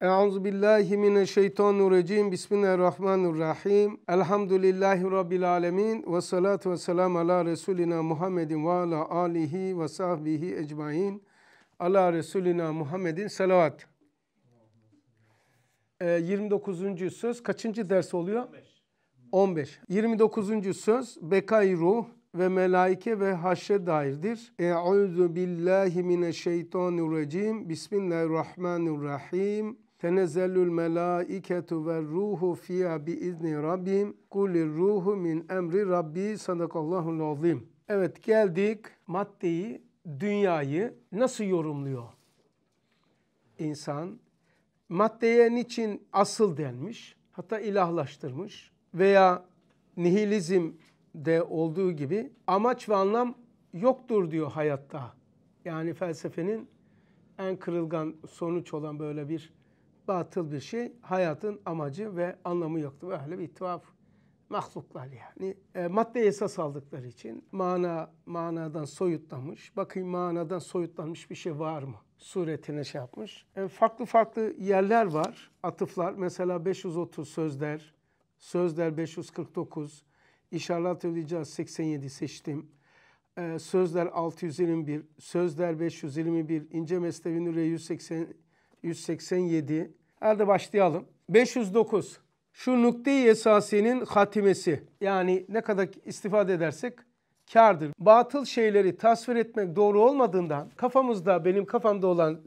Euzu billahi mineşşeytanirracim. Bismillahirrahmanirrahim. Elhamdülillahi rabbil alamin ve salatu vesselam ala resulina Muhammedin ve ala alihi ve sahbihi ecmaîn. Ala resulina Muhammedin salavat. 29. Ee, söz kaçıncı ders oluyor? 15. 15. 29. söz Bekay Ruh ve melaike ve haşre dairdir. Euzu billahi mineşşeytanirracim. Bismillahirrahmanirrahim tenezzelül melâiketu ve ruhu fiyâ izni rabbim kulir ruhu min emri rabbi sadakallahul azim. Evet geldik maddeyi, dünyayı nasıl yorumluyor insan? Maddeye niçin asıl denmiş? Hatta ilahlaştırmış veya nihilizm de olduğu gibi amaç ve anlam yoktur diyor hayatta. Yani felsefenin en kırılgan sonuç olan böyle bir batıl bir şey. Hayatın amacı ve anlamı yoktu. ehl bir ittifak mahluklar yani. E, madde esas aldıkları için mana manadan soyutlamış. Bakayım manadan soyutlanmış bir şey var mı? Suretine şey yapmış. E, farklı farklı yerler var. Atıflar mesela 530 sözler, sözler 549, işaret-ül 87 seçtim. E, sözler 621, sözler 521, ince mesnevi nüre 180 187, Hadi başlayalım. 509. Şu nükte-i esasiyenin hatimesi yani ne kadar istifade edersek kardır. Batıl şeyleri tasvir etmek doğru olmadığından kafamızda benim kafamda olan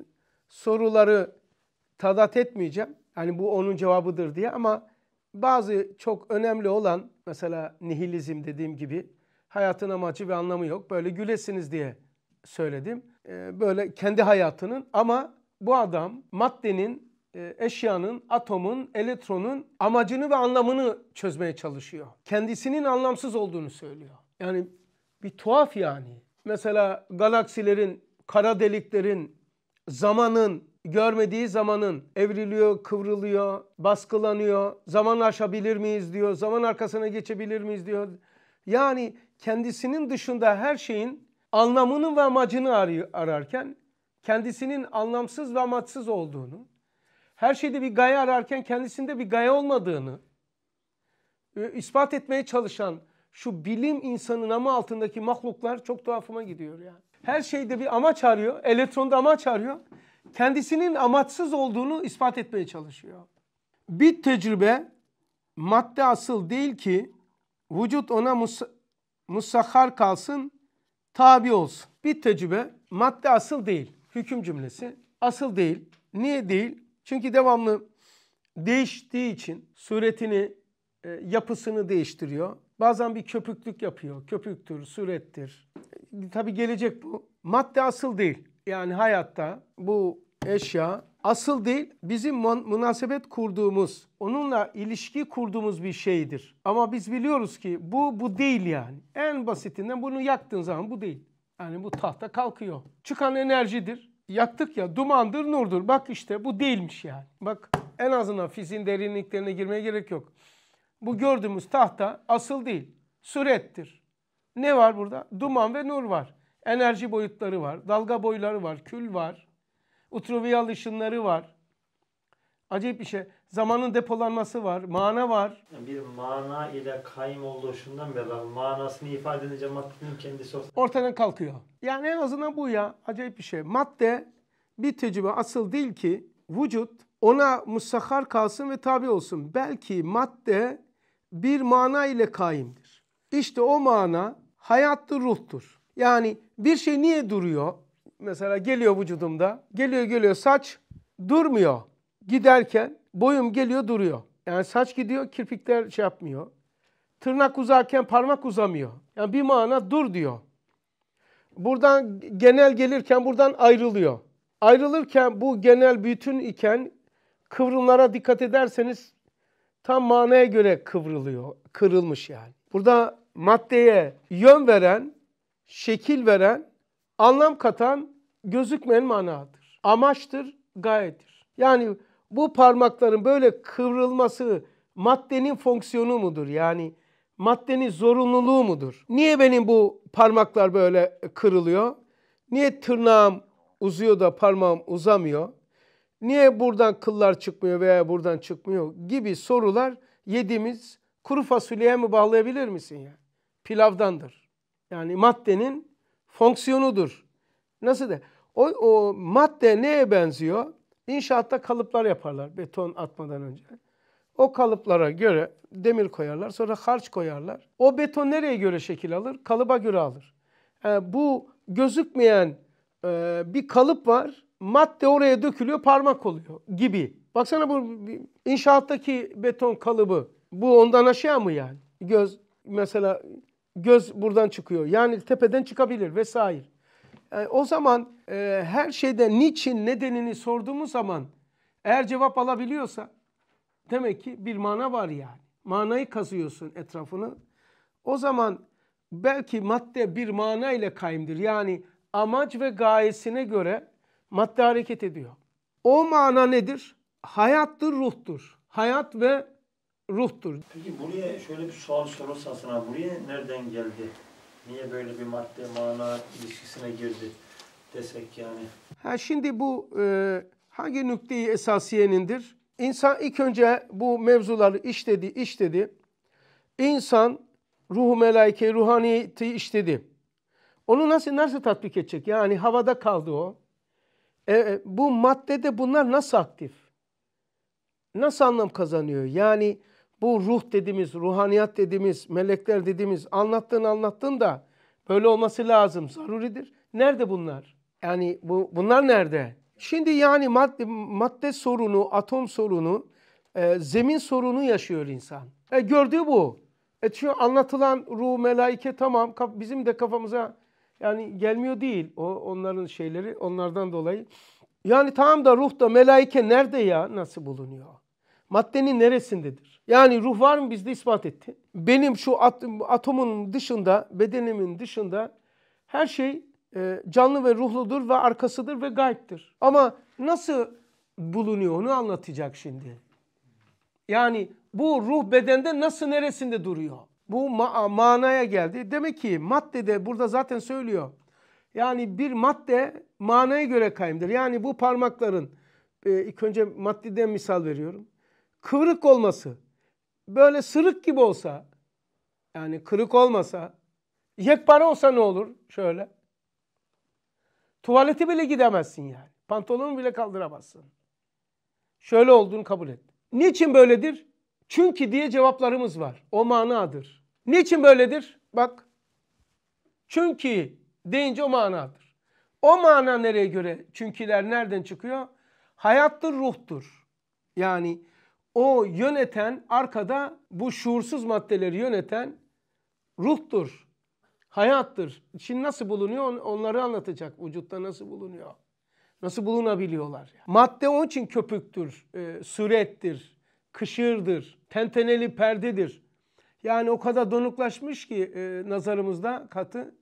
soruları tadat etmeyeceğim. Yani bu onun cevabıdır diye ama bazı çok önemli olan mesela nihilizm dediğim gibi hayatın amacı ve anlamı yok. Böyle gülesiniz diye söyledim. Ee, böyle kendi hayatının ama bu adam maddenin e, eşyanın, atomun, elektronun amacını ve anlamını çözmeye çalışıyor. Kendisinin anlamsız olduğunu söylüyor. Yani bir tuhaf yani. Mesela galaksilerin, kara deliklerin, zamanın, görmediği zamanın evriliyor, kıvrılıyor, baskılanıyor. Zaman aşabilir miyiz diyor, zaman arkasına geçebilir miyiz diyor. Yani kendisinin dışında her şeyin anlamını ve amacını ararken kendisinin anlamsız ve amaçsız olduğunu, her şeyde bir gaye ararken kendisinde bir gaye olmadığını e, ispat etmeye çalışan şu bilim insanı namı altındaki mahluklar çok tuhafıma gidiyor yani. Her şeyde bir amaç arıyor, elektronda amaç arıyor. Kendisinin amaçsız olduğunu ispat etmeye çalışıyor. Bir tecrübe madde asıl değil ki vücut ona mus musahhar kalsın, tabi olsun. Bir tecrübe madde asıl değil. Hüküm cümlesi asıl değil. Niye değil? Çünkü devamlı değiştiği için suretini, e, yapısını değiştiriyor. Bazen bir köpüklük yapıyor. Köpüktür, surettir. E, tabii gelecek bu. Madde asıl değil. Yani hayatta bu eşya asıl değil bizim münasebet kurduğumuz, onunla ilişki kurduğumuz bir şeydir. Ama biz biliyoruz ki bu bu değil yani. En basitinden bunu yaktığın zaman bu değil. Yani bu tahta kalkıyor. Çıkan enerjidir yaktık ya dumandır nurdur. Bak işte bu değilmiş yani. Bak en azından fiziğin derinliklerine girmeye gerek yok. Bu gördüğümüz tahta asıl değil. Surettir. Ne var burada? Duman ve nur var. Enerji boyutları var. Dalga boyları var. Kül var. Utruviyal ışınları var. Acayip bir şey. Zamanın depolanması var, mana var. Bir mana ile kayım olduğu şundan beri manasını ifade edince maddenin kendisi ortadan. ortadan kalkıyor. Yani en azından bu ya acayip bir şey. Madde bir tecrübe asıl değil ki vücut ona musahhar kalsın ve tabi olsun. Belki madde bir mana ile kaimdir. İşte o mana hayattır, ruhtur. Yani bir şey niye duruyor? Mesela geliyor vücudumda, geliyor geliyor saç durmuyor. Giderken Boyum geliyor duruyor. Yani saç gidiyor kirpikler şey yapmıyor. Tırnak uzarken parmak uzamıyor. Yani bir mana dur diyor. Buradan genel gelirken buradan ayrılıyor. Ayrılırken bu genel bütün iken kıvrımlara dikkat ederseniz tam manaya göre kıvrılıyor, kırılmış yani. Burada maddeye yön veren, şekil veren, anlam katan gözükmeyen manadır. Amaçtır, gayedir. Yani bu parmakların böyle kıvrılması maddenin fonksiyonu mudur? Yani maddenin zorunluluğu mudur? Niye benim bu parmaklar böyle kırılıyor? Niye tırnağım uzuyor da parmağım uzamıyor? Niye buradan kıllar çıkmıyor veya buradan çıkmıyor gibi sorular yediğimiz kuru fasulyeye mi bağlayabilir misin ya? Pilavdandır. Yani maddenin fonksiyonudur. Nasıl de? O, o madde neye benziyor? İnşaatta kalıplar yaparlar beton atmadan önce. O kalıplara göre demir koyarlar, sonra harç koyarlar. O beton nereye göre şekil alır? Kalıba göre alır. Yani bu gözükmeyen e, bir kalıp var. Madde oraya dökülüyor, parmak oluyor gibi. Baksana bu inşaattaki beton kalıbı. Bu ondan aşağı mı yani? Göz mesela göz buradan çıkıyor. Yani tepeden çıkabilir vesaire. E, o zaman e, her şeyde niçin nedenini sorduğumuz zaman eğer cevap alabiliyorsa demek ki bir mana var yani. Manayı kazıyorsun etrafını. O zaman belki madde bir mana ile kaimdir. Yani amaç ve gayesine göre madde hareket ediyor. O mana nedir? Hayattır, ruhtur. Hayat ve ruhtur. Peki buraya şöyle bir soru sorulsa sana buraya nereden geldi? niye böyle bir madde mana ilişkisine girdi desek yani. Ha şimdi bu e, hangi nükteyi esasiyenindir? İnsan ilk önce bu mevzuları işledi, işledi. İnsan ruhu melaike, ruhaniyeti işledi. Onu nasıl nasıl tatbik edecek? Yani havada kaldı o. E, e bu maddede bunlar nasıl aktif? Nasıl anlam kazanıyor? Yani bu ruh dediğimiz, ruhaniyat dediğimiz, melekler dediğimiz anlattığın anlattın da böyle olması lazım. Zaruridir. Nerede bunlar? Yani bu bunlar nerede? Şimdi yani madde, madde sorunu, atom sorunu, e, zemin sorunu yaşıyor insan. E, gördüğü bu. E, şu anlatılan ruh, melaike tamam bizim de kafamıza yani gelmiyor değil o onların şeyleri onlardan dolayı. Yani tamam da ruh da melaike nerede ya nasıl bulunuyor? maddenin neresindedir? Yani ruh var mı bizde ispat etti. Benim şu at, atomun dışında, bedenimin dışında her şey e, canlı ve ruhludur ve arkasıdır ve gayiptir. Ama nasıl bulunuyor onu anlatacak şimdi. Yani bu ruh bedende nasıl neresinde duruyor? Bu ma manaya geldi. Demek ki maddede burada zaten söylüyor. Yani bir madde manaya göre kayımdır. Yani bu parmakların e, ilk önce maddeden misal veriyorum kıvrık olması, böyle sırık gibi olsa, yani kırık olmasa, yekpare olsa ne olur şöyle? Tuvalete bile gidemezsin yani. Pantolonu bile kaldıramazsın. Şöyle olduğunu kabul et. Niçin böyledir? Çünkü diye cevaplarımız var. O manadır. Niçin böyledir? Bak. Çünkü deyince o manadır. O mana nereye göre? Çünküler nereden çıkıyor? Hayattır, ruhtur. Yani o yöneten arkada bu şuursuz maddeleri yöneten ruhtur, hayattır. İçin nasıl bulunuyor onları anlatacak. Vücutta nasıl bulunuyor? Nasıl bulunabiliyorlar? Madde onun için köpüktür, e, surettir, kışırdır, tenteneli perdedir. Yani o kadar donuklaşmış ki e, nazarımızda katı.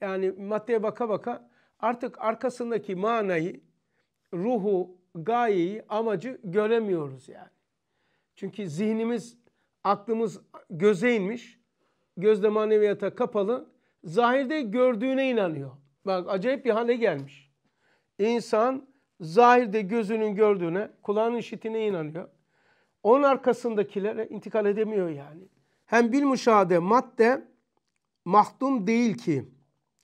Yani maddeye baka baka artık arkasındaki manayı, ruhu, gayeyi, amacı göremiyoruz yani. Çünkü zihnimiz, aklımız göze inmiş. Gözle maneviyata kapalı. Zahirde gördüğüne inanıyor. Bak acayip bir hale gelmiş. İnsan zahirde gözünün gördüğüne, kulağının işitine inanıyor. Onun arkasındakilere intikal edemiyor yani. Hem bil müşahede madde mahdum değil ki,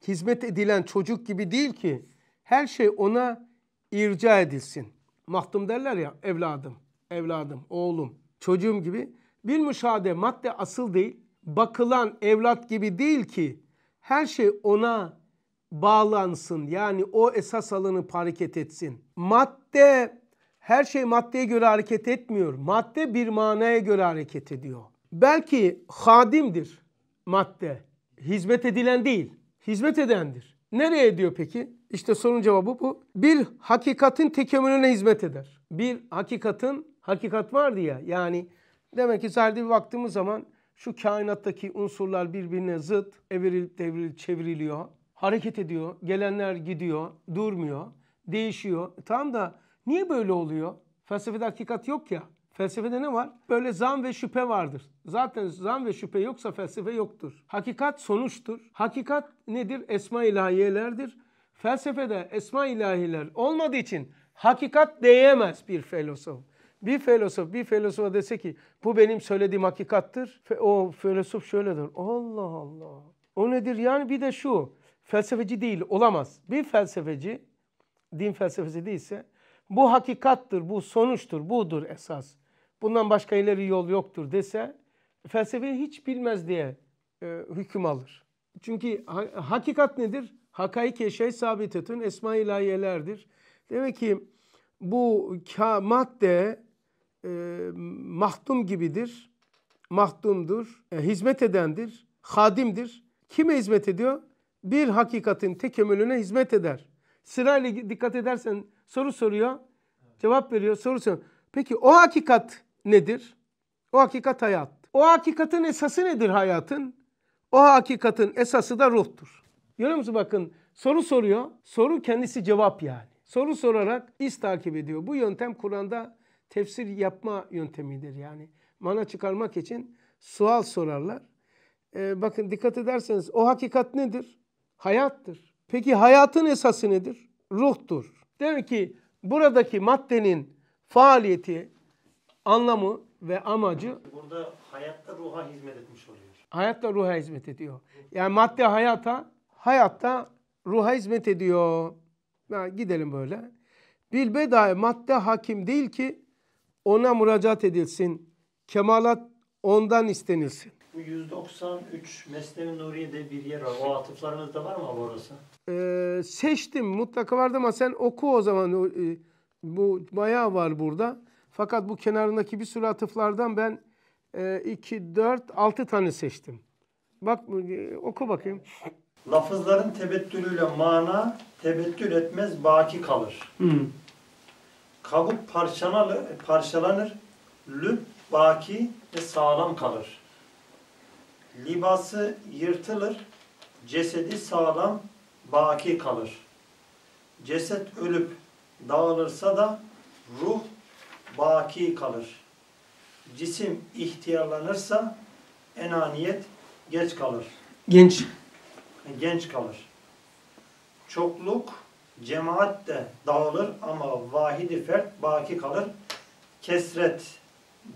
hizmet edilen çocuk gibi değil ki, her şey ona irca edilsin. Mahdum derler ya evladım, evladım, oğlum çocuğum gibi. Bir müşahede madde asıl değil. Bakılan evlat gibi değil ki her şey ona bağlansın. Yani o esas alanı hareket etsin. Madde her şey maddeye göre hareket etmiyor. Madde bir manaya göre hareket ediyor. Belki hadimdir madde. Hizmet edilen değil, hizmet edendir. Nereye ediyor peki? İşte sorun cevabı bu. Bir hakikatin tekemülüne hizmet eder. Bir hakikatin hakikat vardı ya. Yani demek ki zerde bir baktığımız zaman şu kainattaki unsurlar birbirine zıt, evrilip devrilip çevriliyor, hareket ediyor, gelenler gidiyor, durmuyor, değişiyor. E, Tam da niye böyle oluyor? Felsefede hakikat yok ya. Felsefede ne var? Böyle zan ve şüphe vardır. Zaten zan ve şüphe yoksa felsefe yoktur. Hakikat sonuçtur. Hakikat nedir? Esma ilahiyelerdir. Felsefede esma ilahiler olmadığı için hakikat değemez bir filozof. Bir filozof bir filozofa dese ki bu benim söylediğim hakikattır. O filozof şöyle der. Allah Allah. O nedir? Yani bir de şu. Felsefeci değil olamaz. Bir felsefeci din felsefesi değilse bu hakikattır, bu sonuçtur, budur esas. Bundan başka ileri yol yoktur dese felsefeyi hiç bilmez diye e, hüküm alır. Çünkü ha, hakikat nedir? Hakaike şey sabitetün esma ilahiyelerdir. Demek ki bu madde e, mahdum gibidir, mahdumdur, e, hizmet edendir, hadimdir. Kime hizmet ediyor? Bir hakikatin tekemmülüne hizmet eder. Sırayla dikkat edersen soru soruyor, cevap veriyor, soru soruyor. Peki o hakikat nedir? O hakikat hayat. O hakikatin esası nedir hayatın? O hakikatin esası da ruhtur. Görüyor musun bakın soru soruyor. Soru kendisi cevap yani. Soru sorarak iz takip ediyor. Bu yöntem Kur'an'da tefsir yapma yöntemidir yani. Mana çıkarmak için sual sorarlar. Ee, bakın dikkat ederseniz o hakikat nedir? Hayattır. Peki hayatın esası nedir? Ruhtur. Demek ki buradaki maddenin faaliyeti, anlamı ve amacı... Burada hayatta ruha hizmet etmiş oluyor. Hayatta ruha hizmet ediyor. Yani madde hayata, hayatta ruha hizmet ediyor. Yani gidelim böyle. Bilbedahi madde hakim değil ki ona müracaat edilsin. Kemalat ondan istenilsin. Bu 193 Mesnevi Nuriye'de bir yer var. O atıflarınız da var mı abi orası? Ee, seçtim. Mutlaka vardı ama sen oku o zaman. E, bu bayağı var burada. Fakat bu kenarındaki bir sürü atıflardan ben 2, 4, 6 tane seçtim. Bak e, oku bakayım. Lafızların tebettülüyle mana tebettül etmez baki kalır. Hı kabuk e, parçalanır, parçalanır lüb baki ve sağlam kalır. Libası yırtılır, cesedi sağlam, baki kalır. Ceset ölüp dağılırsa da ruh baki kalır. Cisim ihtiyarlanırsa enaniyet geç kalır. Genç. Genç kalır. Çokluk Cemaat de dağılır ama vahidi fert baki kalır. Kesret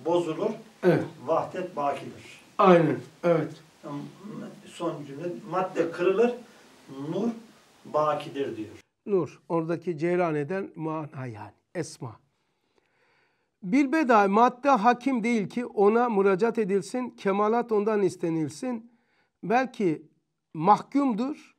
bozulur. Evet. Vahdet bakidir. Aynen. Evet. Son cümle. Madde kırılır. Nur bakidir diyor. Nur. Oradaki ceylan eden mana yani. Esma. Bilbeda madde hakim değil ki ona müracaat edilsin, kemalat ondan istenilsin. Belki mahkumdur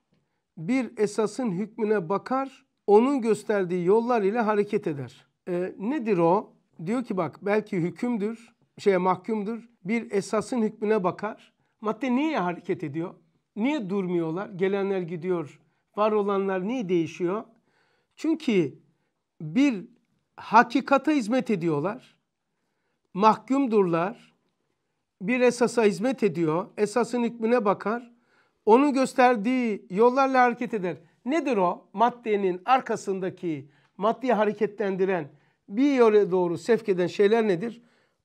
bir esasın hükmüne bakar, onun gösterdiği yollar ile hareket eder. E, nedir o? Diyor ki bak belki hükümdür, şeye mahkumdur. Bir esasın hükmüne bakar. Madde niye hareket ediyor? Niye durmuyorlar? Gelenler gidiyor. Var olanlar niye değişiyor? Çünkü bir hakikata hizmet ediyorlar. Mahkumdurlar. Bir esasa hizmet ediyor. Esasın hükmüne bakar onun gösterdiği yollarla hareket eder. Nedir o? Maddenin arkasındaki maddeyi hareketlendiren bir yöre doğru sevk eden şeyler nedir?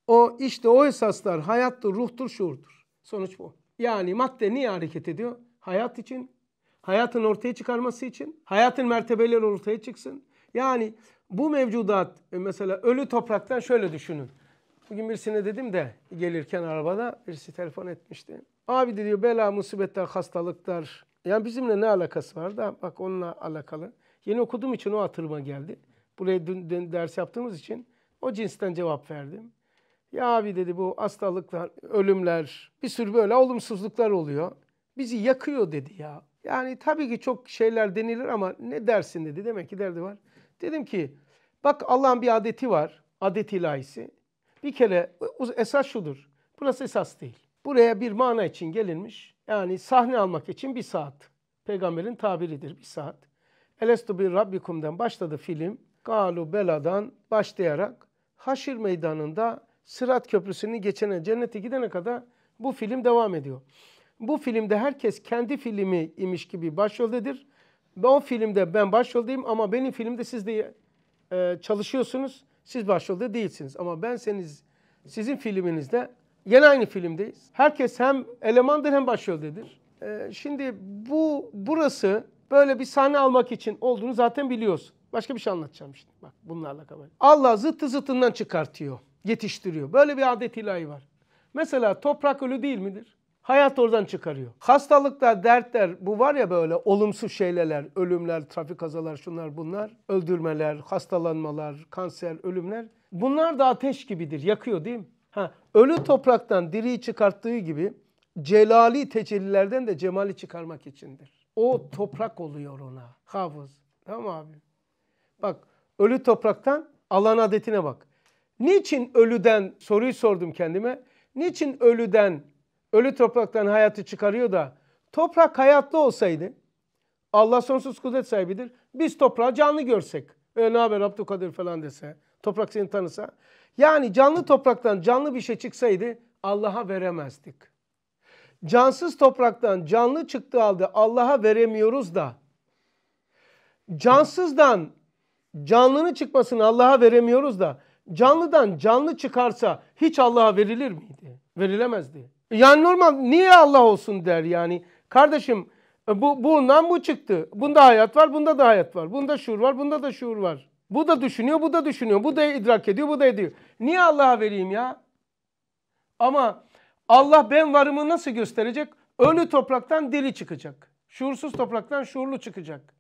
O işte o esaslar hayattır, ruhtur, şuurdur. Sonuç bu. Yani madde niye hareket ediyor? Hayat için, hayatın ortaya çıkarması için, hayatın mertebeleri ortaya çıksın. Yani bu mevcudat e, mesela ölü topraktan şöyle düşünün. Bugün birisine dedim de gelirken arabada birisi telefon etmişti. Abi de diyor bela, musibetler, hastalıklar. Yani bizimle ne alakası var da bak onunla alakalı. Yeni okuduğum için o hatırıma geldi. Buraya dün, dün ders yaptığımız için o cinsten cevap verdim. Ya abi dedi bu hastalıklar, ölümler, bir sürü böyle olumsuzluklar oluyor. Bizi yakıyor dedi ya. Yani tabii ki çok şeyler denilir ama ne dersin dedi. Demek ki derdi var. Dedim ki bak Allah'ın bir adeti var. Adet ilahisi. Bir kere e, esas şudur. Burası esas değil. Buraya bir mana için gelinmiş. Yani sahne almak için bir saat. Peygamberin tabiridir bir saat. Elestu bir Rabbikum'dan başladı film. Galu Bela'dan başlayarak Haşir Meydanı'nda Sırat Köprüsü'nü geçene cennete gidene kadar bu film devam ediyor. Bu filmde herkes kendi filmi imiş gibi başroldedir. O filmde ben başroldeyim ama benim filmde siz de e, çalışıyorsunuz. Siz başrolde değilsiniz ama ben seniz sizin filminizde Yine aynı filmdeyiz. Herkes hem elemandır hem başroldedir. Ee, şimdi bu burası böyle bir sahne almak için olduğunu zaten biliyoruz. Başka bir şey anlatacağım şimdi. Bak bunlarla kabul. Allah zıttı zıttından çıkartıyor, yetiştiriyor. Böyle bir adet ilahi var. Mesela toprak ölü değil midir? Hayat oradan çıkarıyor. Hastalıklar, dertler bu var ya böyle olumsuz şeyler, ölümler, trafik kazalar, şunlar bunlar, öldürmeler, hastalanmalar, kanser, ölümler. Bunlar da ateş gibidir, yakıyor değil mi? Ha, ölü topraktan diriyi çıkarttığı gibi celali tecellilerden de cemali çıkarmak içindir. O toprak oluyor ona. havuz, Tamam abi? Bak ölü topraktan alan adetine bak. Niçin ölüden soruyu sordum kendime. Niçin ölüden, ölü topraktan hayatı çıkarıyor da toprak hayatlı olsaydı Allah sonsuz kudret sahibidir. Biz toprağı canlı görsek. E, ne haber Abdülkadir falan dese. Toprak seni tanısa. Yani canlı topraktan canlı bir şey çıksaydı Allah'a veremezdik. Cansız topraktan canlı çıktı aldı Allah'a veremiyoruz da cansızdan canlının çıkmasını Allah'a veremiyoruz da canlıdan canlı çıkarsa hiç Allah'a verilir miydi? Verilemezdi. Yani normal niye Allah olsun der yani. Kardeşim e, bu bundan bu çıktı. Bunda hayat var, bunda da hayat var. Bunda şuur var, bunda da şuur var. Bu da düşünüyor, bu da düşünüyor. Bu da idrak ediyor, bu da ediyor. Niye Allah'a vereyim ya? Ama Allah ben varımı nasıl gösterecek? Ölü topraktan diri çıkacak. Şuursuz topraktan şuurlu çıkacak.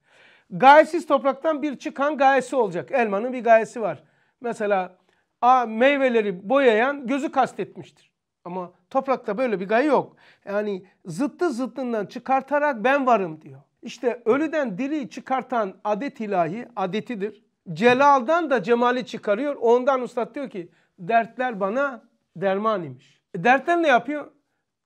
Gayesiz topraktan bir çıkan gayesi olacak. Elmanın bir gayesi var. Mesela a meyveleri boyayan gözü kastetmiştir. Ama toprakta böyle bir gaye yok. Yani zıttı zıttından çıkartarak ben varım diyor. İşte ölüden diri çıkartan adet ilahi adetidir. Celal'dan da cemali çıkarıyor. Ondan ustad diyor ki dertler bana derman imiş. E dertler ne yapıyor?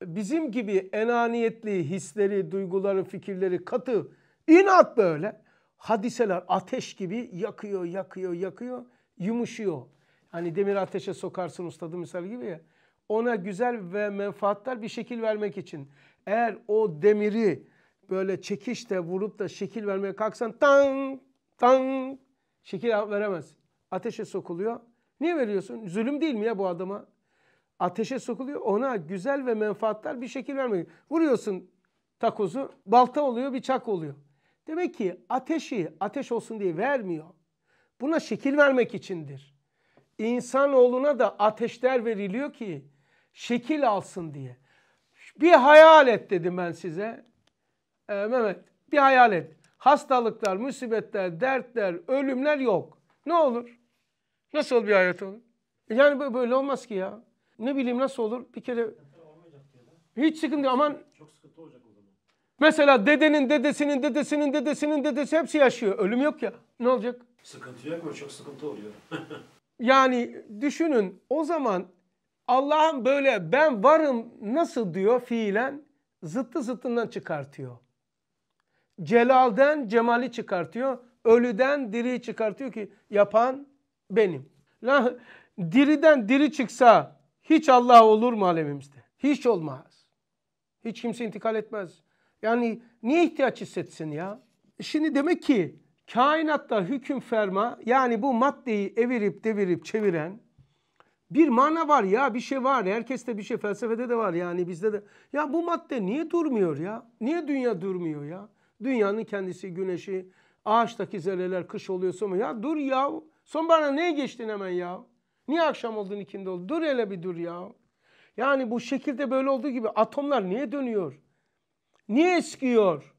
Bizim gibi enaniyetli hisleri, duyguları, fikirleri katı, inat böyle. Hadiseler ateş gibi yakıyor, yakıyor, yakıyor, yumuşuyor. Hani demir ateşe sokarsın ustadı misal gibi ya. Ona güzel ve menfaatler bir şekil vermek için. Eğer o demiri böyle çekişte vurup da şekil vermeye kalksan tan tan Şekil veremez, Ateşe sokuluyor. Niye veriyorsun? Zulüm değil mi ya bu adama? Ateşe sokuluyor. Ona güzel ve menfaatler bir şekil vermiyor. Vuruyorsun takozu. Balta oluyor bir çak oluyor. Demek ki ateşi ateş olsun diye vermiyor. Buna şekil vermek içindir. İnsanoğluna da ateşler veriliyor ki şekil alsın diye. Bir hayal et dedim ben size. Ee, Mehmet bir hayal et hastalıklar, musibetler, dertler, ölümler yok. Ne olur? Nasıl bir hayat olur? Yani böyle olmaz ki ya. Ne bileyim nasıl olur? Bir kere hiç sıkıntı yok. aman. Çok sıkıntı olacak o zaman. Mesela dedenin dedesinin dedesinin dedesinin dedesi hepsi yaşıyor. Ölüm yok ya. Ne olacak? Sıkıntı yok mu? Çok sıkıntı oluyor. yani düşünün o zaman Allah'ın böyle ben varım nasıl diyor fiilen zıttı zıttından çıkartıyor. Celalden cemali çıkartıyor. Ölüden diri çıkartıyor ki yapan benim. La, diriden diri çıksa hiç Allah olur mu alemimizde? Hiç olmaz. Hiç kimse intikal etmez. Yani niye ihtiyaç hissetsin ya? Şimdi demek ki kainatta hüküm ferma yani bu maddeyi evirip devirip çeviren bir mana var ya bir şey var. Herkeste bir şey felsefede de var yani bizde de. Ya bu madde niye durmuyor ya? Niye dünya durmuyor ya? Dünyanın kendisi, güneşi, ağaçtaki zerreler kış oluyor sonra Ya dur ya. son bana neye geçtin hemen ya? Niye akşam oldun ikindi oldu? Dur hele bir dur ya. Yani bu şekilde böyle olduğu gibi atomlar niye dönüyor? Niye eskiyor?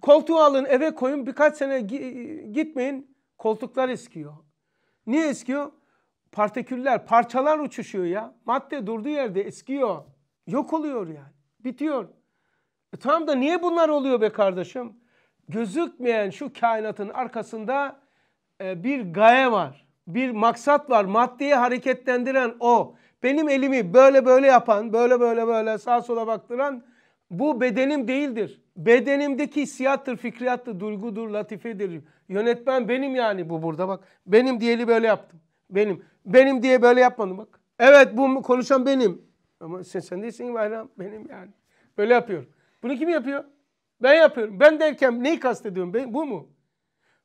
Koltuğu alın eve koyun birkaç sene gitmeyin koltuklar eskiyor. Niye eskiyor? Partiküller, parçalar uçuşuyor ya. Madde durduğu yerde eskiyor. Yok oluyor yani. Bitiyor. E tamam da niye bunlar oluyor be kardeşim? Gözükmeyen şu kainatın arkasında e, bir gaye var. Bir maksat var. Maddeyi hareketlendiren o. Benim elimi böyle böyle yapan, böyle böyle böyle sağa sola baktıran bu bedenim değildir. Bedenimdeki hissiyattır, fikriyattır, duygudur, latifedir. Yönetmen benim yani bu burada bak. Benim diyeli böyle yaptım. Benim. Benim diye böyle yapmadım bak. Evet bu konuşan benim. Ama sen, sen değilsin bayram benim yani. Böyle yapıyorum. Bunu kim yapıyor? Ben yapıyorum. Ben derken neyi kastediyorum? Ben, bu mu?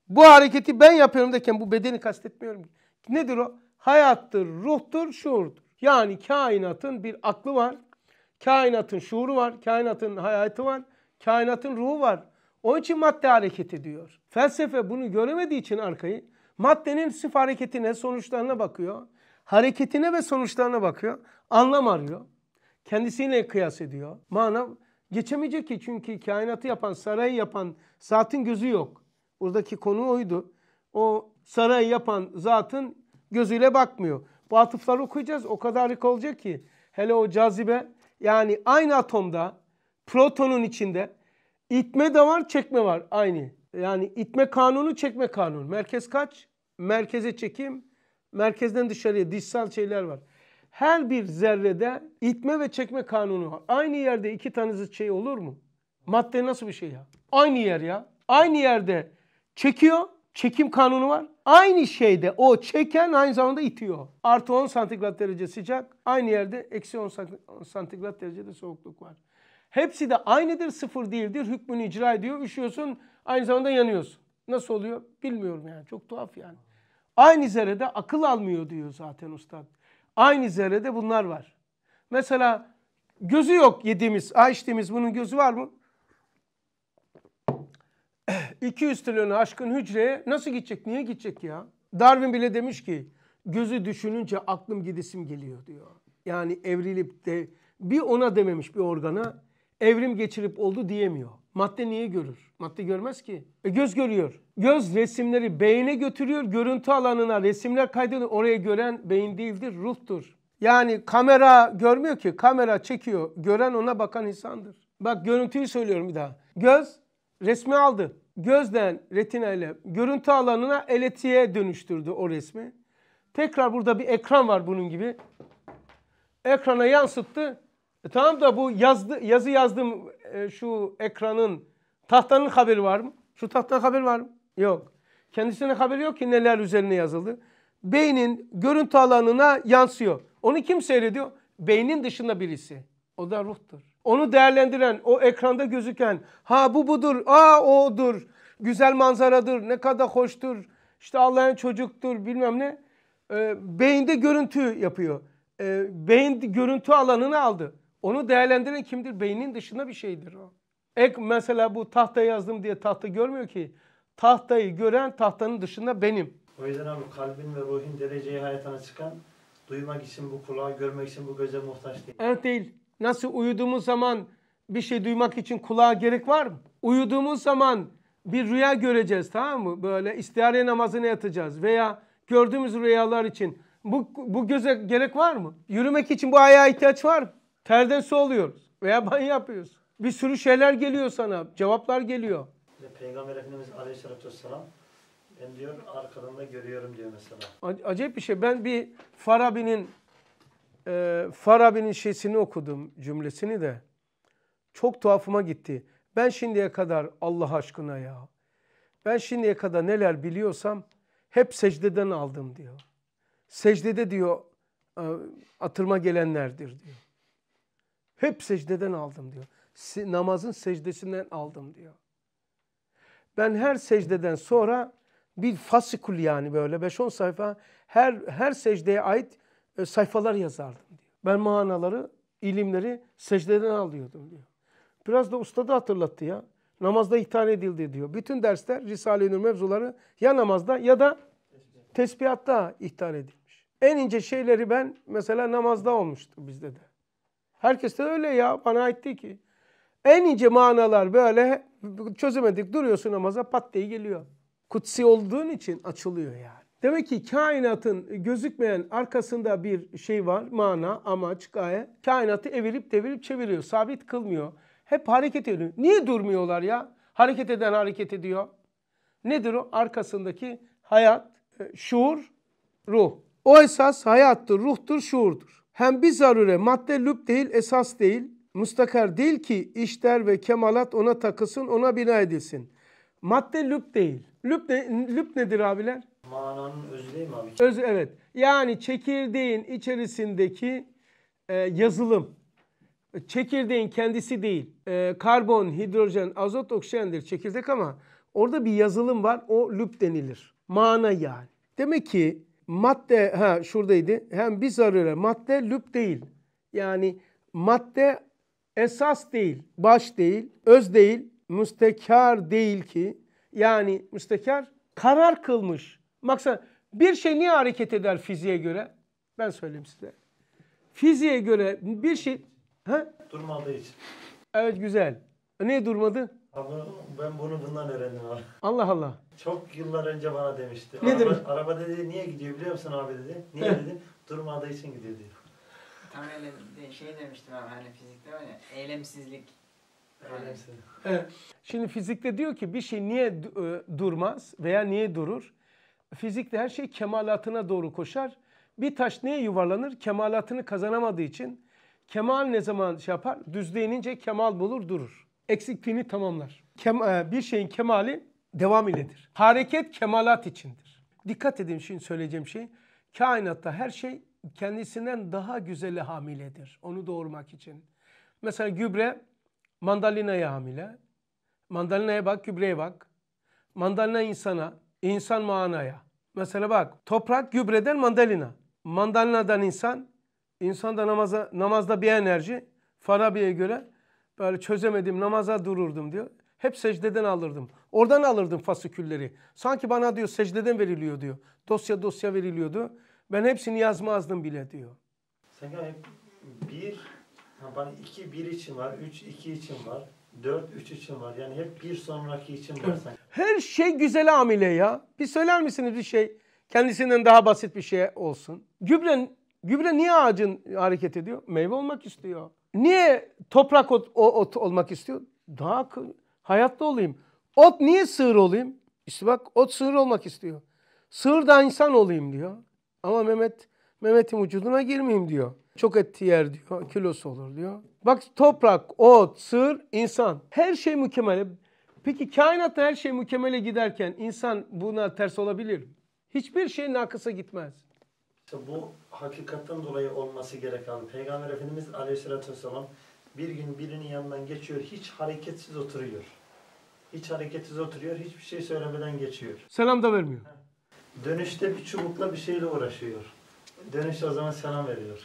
Bu hareketi ben yapıyorum derken bu bedeni kastetmiyorum. Nedir o? Hayattır, ruhtur, şuurdur. Yani kainatın bir aklı var. Kainatın şuuru var. Kainatın hayatı var. Kainatın ruhu var. Onun için madde hareket ediyor. Felsefe bunu göremediği için arkayı maddenin sıf hareketine, sonuçlarına bakıyor. Hareketine ve sonuçlarına bakıyor. Anlam arıyor. Kendisiyle kıyas ediyor. Mana Geçemeyecek ki çünkü kainatı yapan, sarayı yapan zatın gözü yok. Buradaki konu oydu. O sarayı yapan zatın gözüyle bakmıyor. Bu atıfları okuyacağız. O kadarlık olacak ki. Hele o cazibe yani aynı atomda protonun içinde itme de var çekme var aynı. Yani itme kanunu çekme kanunu. Merkez kaç? Merkeze çekim. Merkezden dışarıya dişsel şeyler var her bir zerrede itme ve çekme kanunu var. Aynı yerde iki tane şey olur mu? Madde nasıl bir şey ya? Aynı yer ya. Aynı yerde çekiyor, çekim kanunu var. Aynı şeyde o çeken aynı zamanda itiyor. Artı 10 santigrat derece sıcak, aynı yerde eksi 10 santigrat derecede soğukluk var. Hepsi de aynıdır, sıfır değildir. Hükmünü icra ediyor, üşüyorsun, aynı zamanda yanıyorsun. Nasıl oluyor bilmiyorum yani, çok tuhaf yani. Aynı zerrede akıl almıyor diyor zaten ustad. Aynı zerrede bunlar var. Mesela gözü yok yediğimiz, a içtiğimiz bunun gözü var mı? 200 trilyonu aşkın hücreye nasıl gidecek? Niye gidecek ya? Darwin bile demiş ki gözü düşününce aklım gidesim geliyor diyor. Yani evrilip de bir ona dememiş bir organa evrim geçirip oldu diyemiyor. Madde niye görür? Madde görmez ki. E göz görüyor. Göz resimleri beyine götürüyor. Görüntü alanına resimler kaydediyor. Oraya gören beyin değildir, ruhtur. Yani kamera görmüyor ki. Kamera çekiyor. Gören ona bakan insandır. Bak görüntüyü söylüyorum bir daha. Göz resmi aldı. Gözden retinayla görüntü alanına eletiye dönüştürdü o resmi. Tekrar burada bir ekran var bunun gibi. Ekrana yansıttı. E tamam da bu yazdı, yazı yazdım e, şu ekranın tahtanın haberi var mı? Şu tahtanın haber var mı? Yok. Kendisine haberi yok ki neler üzerine yazıldı. Beynin görüntü alanına yansıyor. Onu kim seyrediyor? Beynin dışında birisi. O da ruhtur. Onu değerlendiren, o ekranda gözüken, ha bu budur, aa odur, güzel manzaradır, ne kadar hoştur, işte Allah'ın çocuktur bilmem ne. E, beyinde görüntü yapıyor. E, beyin görüntü alanını aldı. Onu değerlendiren kimdir? Beynin dışında bir şeydir o. Ek mesela bu tahta yazdım diye tahta görmüyor ki. Tahtayı gören tahtanın dışında benim. O yüzden abi kalbin ve ruhin dereceyi hayatına çıkan duymak için bu kulağa, görmek için bu göze muhtaç değil. Evet değil. Nasıl uyuduğumuz zaman bir şey duymak için kulağa gerek var mı? Uyuduğumuz zaman bir rüya göreceğiz tamam mı? Böyle istihare namazını yatacağız veya gördüğümüz rüyalar için bu, bu göze gerek var mı? Yürümek için bu ayağa ihtiyaç var mı? Terden oluyoruz veya banyo yapıyoruz. Bir sürü şeyler geliyor sana, cevaplar geliyor. Peygamber Efendimiz Aleyhisselatü Vesselam ben diyor arkadan da görüyorum diyor mesela. Acayip bir şey. Ben bir Farabi'nin e, Farabi'nin şeysini okudum cümlesini de. Çok tuhafıma gitti. Ben şimdiye kadar Allah aşkına ya. Ben şimdiye kadar neler biliyorsam hep secdeden aldım diyor. Secdede diyor e, atırma gelenlerdir diyor. Hep secdeden aldım diyor. Namazın secdesinden aldım diyor. Ben her secdeden sonra bir fasikul yani böyle 5-10 sayfa her her secdeye ait e, sayfalar yazardım diyor. Ben manaları, ilimleri secdeden alıyordum diyor. Biraz da usta hatırlattı ya. Namazda ihtar edildi diyor. Bütün dersler Risale-i Nur mevzuları ya namazda ya da tesbihatta ihtar edilmiş. En ince şeyleri ben mesela namazda olmuştu bizde de. Herkes de öyle ya bana ait değil ki. En ince manalar böyle çözemedik duruyorsun namaza pat diye geliyor. Kutsi olduğun için açılıyor yani. Demek ki kainatın gözükmeyen arkasında bir şey var, mana, amaç, gaye. Kainatı evirip devirip çeviriyor, sabit kılmıyor. Hep hareket ediyor. Niye durmuyorlar ya? Hareket eden hareket ediyor. Nedir o? Arkasındaki hayat, e, şuur, ruh. O esas hayattır, ruhtur, şuurdur. Hem bir zarure madde lüp değil esas değil mustakar değil ki işler ve kemalat ona takılsın ona bina edilsin. Madde lüp değil. Lüp, ne, lüp nedir abiler? Mananın özü değil mi abi? Öz, evet. Yani çekirdeğin içerisindeki e, yazılım. Çekirdeğin kendisi değil. E, karbon, hidrojen, azot, oksijendir çekirdek ama orada bir yazılım var. O lüp denilir. Mana yani. Demek ki madde ha şuradaydı. Hem biz zarure madde lüp değil. Yani madde esas değil, baş değil, öz değil, müstekar değil ki. Yani müstekar karar kılmış. Maksat bir şey niye hareket eder fiziğe göre? Ben söyleyeyim size. Fiziğe göre bir şey... Ha? Durmadığı için. Evet güzel. E, niye durmadı? Abi ben bunu bundan öğrendim abi. Allah Allah. Çok yıllar önce bana demişti. Ne araba, demiş? Araba dedi niye gidiyor biliyor musun abi dedi. Niye Heh. dedim? Durmadığı için gidiyor diyor. Tam öyle de, şey demiştim abi hani fizikte var ya eylemsizlik. Eylemsizlik. Evet. Şimdi fizikte diyor ki bir şey niye e, durmaz veya niye durur? Fizikte her şey kemalatına doğru koşar. Bir taş niye yuvarlanır? Kemalatını kazanamadığı için. Kemal ne zaman şey yapar? Düzlüğe inince kemal bulur durur eksikliğini tamamlar. Kem, e, bir şeyin kemali devam iledir. Hareket kemalat içindir. Dikkat edin şimdi söyleyeceğim şey. Kainatta her şey kendisinden daha güzeli hamiledir. Onu doğurmak için. Mesela gübre mandalinaya hamile. Mandalinaya bak, gübreye bak. Mandalina insana, insan manaya. Mesela bak, toprak gübreden mandalina. Mandalinadan insan, insanda namaza, namazda bir enerji, Farabi'ye göre böyle çözemedim namaza dururdum diyor. Hep secdeden alırdım. Oradan alırdım fasikülleri. Sanki bana diyor secdeden veriliyor diyor. Dosya dosya veriliyordu. Ben hepsini yazmazdım bile diyor. Sen yani bir, bana iki bir için var, üç iki için var, dört üç için var. Yani hep bir sonraki için var. Sanki. Her şey güzel amile ya. Bir söyler misiniz bir şey? Kendisinden daha basit bir şey olsun. Gübre, gübre niye ağacın hareket ediyor? Meyve olmak istiyor. Niye toprak ot, o, ot olmak istiyor? Daha hayatta olayım. Ot niye sığır olayım? İşte bak ot sığır olmak istiyor. Sığır da insan olayım diyor. Ama Mehmet Mehmet'in vücuduna girmeyeyim diyor. Çok etti yer diyor. Kilosu olur diyor. Bak toprak, ot, sığır, insan. Her şey mükemmel. Peki kainatta her şey mükemmele giderken insan buna ters olabilir mi? Hiçbir şey nakısa gitmez. İşte bu hakikatten dolayı olması gereken Peygamber Efendimiz Aleyhisselatü Vesselam bir gün birinin yanından geçiyor, hiç hareketsiz oturuyor. Hiç hareketsiz oturuyor, hiçbir şey söylemeden geçiyor. Selam da vermiyor. Dönüşte bir çubukla bir şeyle uğraşıyor. dönüş o zaman selam veriyor.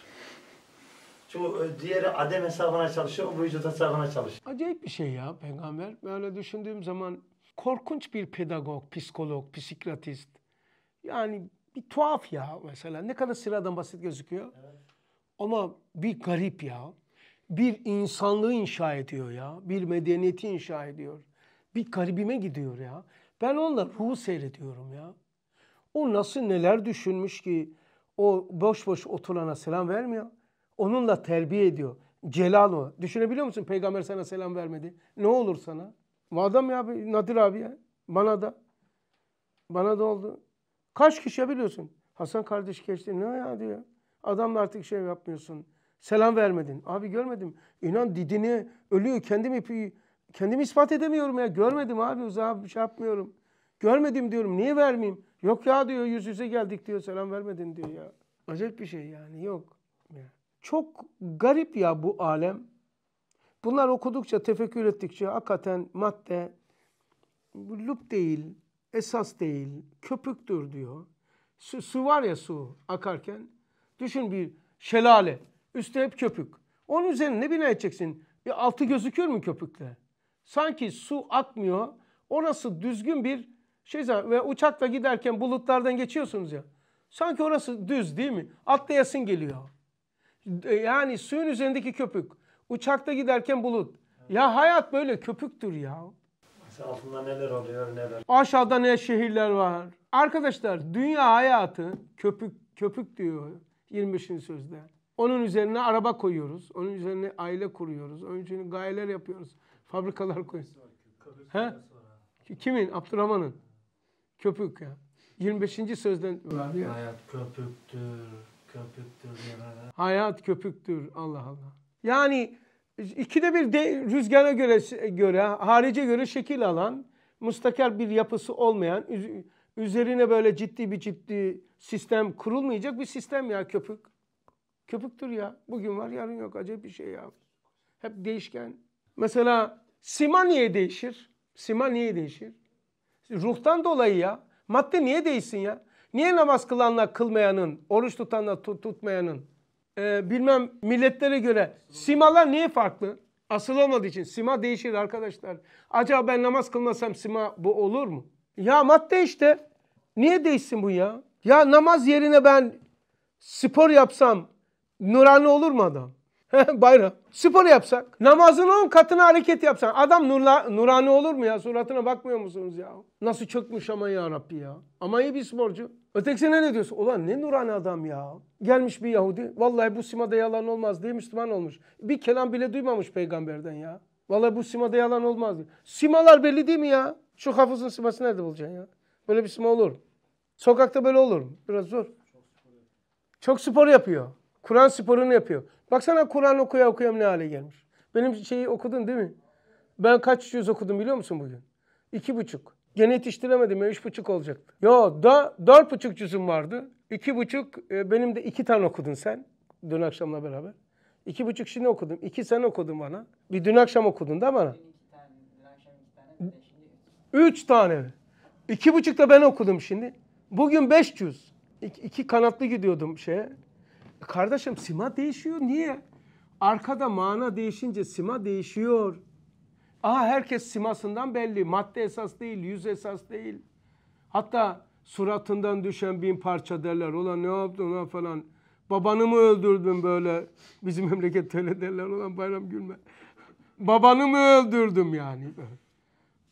Çünkü e, diğeri adem hesabına çalışıyor, o vücut hesabına çalışıyor. Acayip bir şey ya peygamber. Böyle düşündüğüm zaman korkunç bir pedagog, psikolog, psikiyatrist. Yani bir tuhaf ya mesela. Ne kadar sıradan basit gözüküyor. Ama bir garip ya. Bir insanlığı inşa ediyor ya. Bir medeniyeti inşa ediyor. Bir garibime gidiyor ya. Ben onunla ruhu seyrediyorum ya. O nasıl neler düşünmüş ki o boş boş oturana selam vermiyor. Onunla terbiye ediyor. Celal o. Düşünebiliyor musun peygamber sana selam vermedi. Ne olur sana? Madem ya Nadir abi ya. Bana da. Bana da oldu. Kaç kişi biliyorsun? Hasan kardeş geçti. Ne ya diyor. Adamla artık şey yapmıyorsun. Selam vermedin. Abi görmedim. İnan didini ölüyor. Kendimi kendimi ispat edemiyorum ya. Görmedim abi uzağa bir şey yapmıyorum. Görmedim diyorum. Niye vermeyeyim? Yok ya diyor yüz yüze geldik diyor. Selam vermedin diyor ya. Acayip bir şey yani. Yok. Çok garip ya bu alem. Bunlar okudukça, tefekkür ettikçe hakikaten madde lüp değil, esas değil, köpüktür diyor. Su, su var ya su akarken. Düşün bir şelale. üstte hep köpük. Onun üzerine ne bina edeceksin? E, altı gözüküyor mu köpükle? Sanki su akmıyor. Orası düzgün bir şey ve uçakla giderken bulutlardan geçiyorsunuz ya. Sanki orası düz değil mi? Atlayasın geliyor. Yani suyun üzerindeki köpük. Uçakta giderken bulut. Ya hayat böyle köpüktür ya. Altında neler oluyor neler. Aşağıda ne şehirler var. Arkadaşlar dünya hayatı köpük köpük diyor 25. sözde. Onun üzerine araba koyuyoruz. Onun üzerine aile kuruyoruz. Onun için gayeler yapıyoruz. Fabrikalar koyuyoruz. He? Kimin? Abdurrahman'ın. Köpük ya. 25. sözden öğreniyor. Hayat köpüktür, köpüktür. Hayat köpüktür. Allah Allah. Yani İkide bir de rüzgara göre, göre, harice göre şekil alan, müstakil bir yapısı olmayan, üzerine böyle ciddi bir ciddi sistem kurulmayacak bir sistem ya köpük. Köpüktür ya. Bugün var yarın yok. Acayip bir şey ya. Hep değişken. Mesela sima niye değişir? Sima niye değişir? Ruhtan dolayı ya. Madde niye değişsin ya? Niye namaz kılanla kılmayanın, oruç tutanla tut tutmayanın e, bilmem milletlere göre simalar niye farklı? Asıl olmadığı için sima değişir arkadaşlar. Acaba ben namaz kılmasam sima bu olur mu? Ya madde işte. Niye değişsin bu ya? Ya namaz yerine ben spor yapsam nurani olur mu adam? Bayram. Spor yapsak, namazın on katına hareket yapsak. Adam nurla, nurani olur mu ya? Suratına bakmıyor musunuz ya? Nasıl çökmüş ama ya Rabbi ya. Ama iyi bir sporcu. Ötekisine ne diyorsun? Ulan ne nurani adam ya. Gelmiş bir Yahudi. Vallahi bu simada yalan olmaz diye Müslüman olmuş. Bir kelam bile duymamış peygamberden ya. Vallahi bu simada yalan olmaz diye. Simalar belli değil mi ya? Şu hafızın siması nerede bulacaksın ya? Böyle bir sima olur Sokakta böyle olur Biraz zor. Çok spor yapıyor. Kur'an sporunu yapıyor. Baksana Kur'an okuya okuya ne hale gelmiş. Benim şeyi okudun değil mi? Ben kaç yüz okudum biliyor musun bugün? İki buçuk. Gene yetiştiremedim ya üç buçuk olacaktı. Yo da dört buçuk cüzüm vardı. İki buçuk e, benim de iki tane okudun sen. Dün akşamla beraber. İki buçuk şimdi okudum. İki sen okudun bana. Bir dün akşam okudun da bana. Üç tane. İki buçuk da ben okudum şimdi. Bugün beş yüz. İki, iki kanatlı gidiyordum şeye. Kardeşim sima değişiyor. Niye? Arkada mana değişince sima değişiyor. Aha herkes simasından belli. Madde esas değil, yüz esas değil. Hatta suratından düşen bin parça derler. Ulan ne yaptın ulan falan. Babanı mı öldürdün böyle? Bizim memlekette öyle derler. Ulan bayram gülme. Babanı mı öldürdüm yani?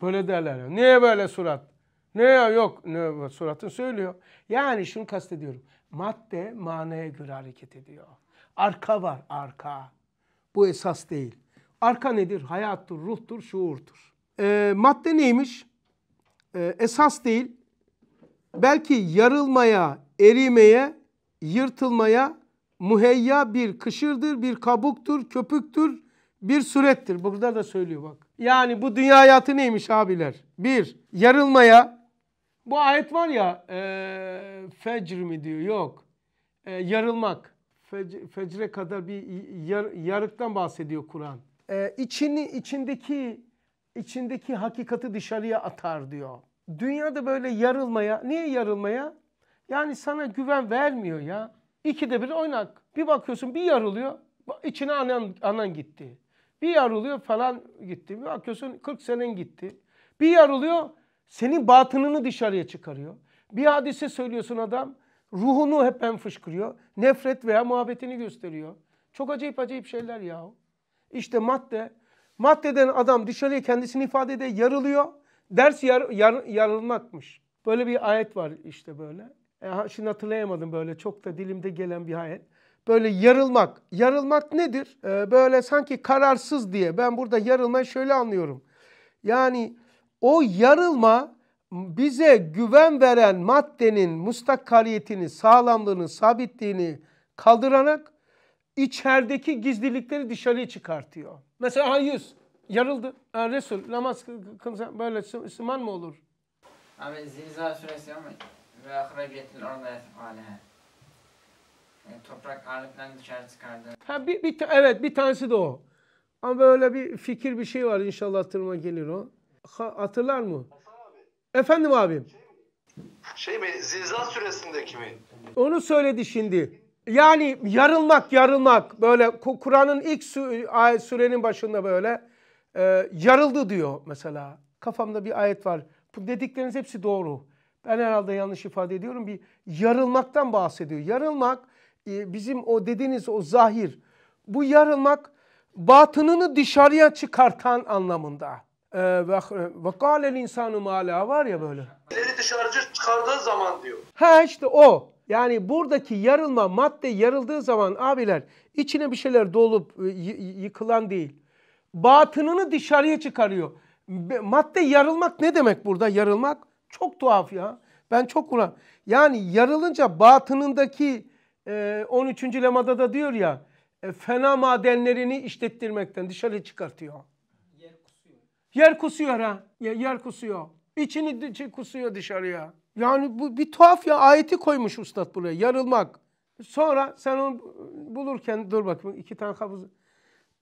Böyle derler. Niye böyle surat? Ne ya yok. Ne, suratın söylüyor. Yani şunu kastediyorum. Madde manaya göre hareket ediyor. Arka var, arka. Bu esas değil. Arka nedir? Hayattır, ruhtur, şuurdur. E, madde neymiş? E, esas değil. Belki yarılmaya, erimeye, yırtılmaya muheyya bir kışırdır, bir kabuktur, köpüktür, bir surettir. Burada da söylüyor bak. Yani bu dünya hayatı neymiş abiler? Bir, yarılmaya, bu ayet var ya e, fecr mi diyor yok. E, yarılmak. Fec, fecre kadar bir yar, yarıktan bahsediyor Kur'an. E, içini içindeki içindeki hakikati dışarıya atar diyor. Dünyada böyle yarılmaya, niye yarılmaya? Yani sana güven vermiyor ya. İkide bir oynak. Bir bakıyorsun bir yarılıyor, içine anan, anan gitti. Bir yarılıyor falan gitti. Bir bakıyorsun 40 senen gitti. Bir yarılıyor, senin batınını dışarıya çıkarıyor. Bir hadise söylüyorsun adam ruhunu hep ben fışkırıyor. Nefret veya muhabbetini gösteriyor. Çok acayip acayip şeyler ya. İşte madde. Maddeden adam dışarıya kendisini ifade ede yarılıyor. Ders yar, yar, yarılmakmış. Böyle bir ayet var işte böyle. E, şimdi hatırlayamadım böyle çok da dilimde gelen bir ayet. Böyle yarılmak. Yarılmak nedir? Ee, böyle sanki kararsız diye. Ben burada yarılmayı şöyle anlıyorum. Yani o yarılma bize güven veren maddenin mustakkaliyetini, sağlamlığını, sabitliğini kaldırarak içerideki gizlilikleri dışarıya çıkartıyor. Mesela ha yüz yarıldı. Yani Resul namaz kılsa böyle Müslüman mı olur? Abi Zilzal suresi ama ve ahraciyetil orada yani toprak ağırlıktan dışarı çıkardı. Ha, bir, bir, evet bir tanesi de o. Ama böyle bir fikir bir şey var inşallah tırma gelir o ha, hatırlar mı? Abi. Efendim abim. Şey mi? Zilzal süresindeki mi? Onu söyledi şimdi. Yani yarılmak, yarılmak böyle Kur'an'ın ilk ayet sürenin başında böyle e, yarıldı diyor mesela. Kafamda bir ayet var. Bu dedikleriniz hepsi doğru. Ben herhalde yanlış ifade ediyorum. Bir yarılmaktan bahsediyor. Yarılmak e, bizim o dediğiniz o zahir. Bu yarılmak batınını dışarıya çıkartan anlamında. Ee, ve kâlel insanu mâlâ var ya böyle. İleri dışarıcı çıkardığı zaman diyor. Ha işte o. Yani buradaki yarılma, madde yarıldığı zaman abiler içine bir şeyler dolup e, yıkılan değil. Batınını dışarıya çıkarıyor. Madde yarılmak ne demek burada yarılmak? Çok tuhaf ya. Ben çok ulan. Yani yarılınca batınındaki e, 13. lemada da diyor ya e, fena madenlerini işlettirmekten dışarı çıkartıyor. Yer kusuyor ha. Yer kusuyor. İçini içi kusuyor dışarıya. Yani bu bir tuhaf ya ayeti koymuş ustad buraya. Yarılmak. Sonra sen onu bulurken dur bak, iki tane kabız.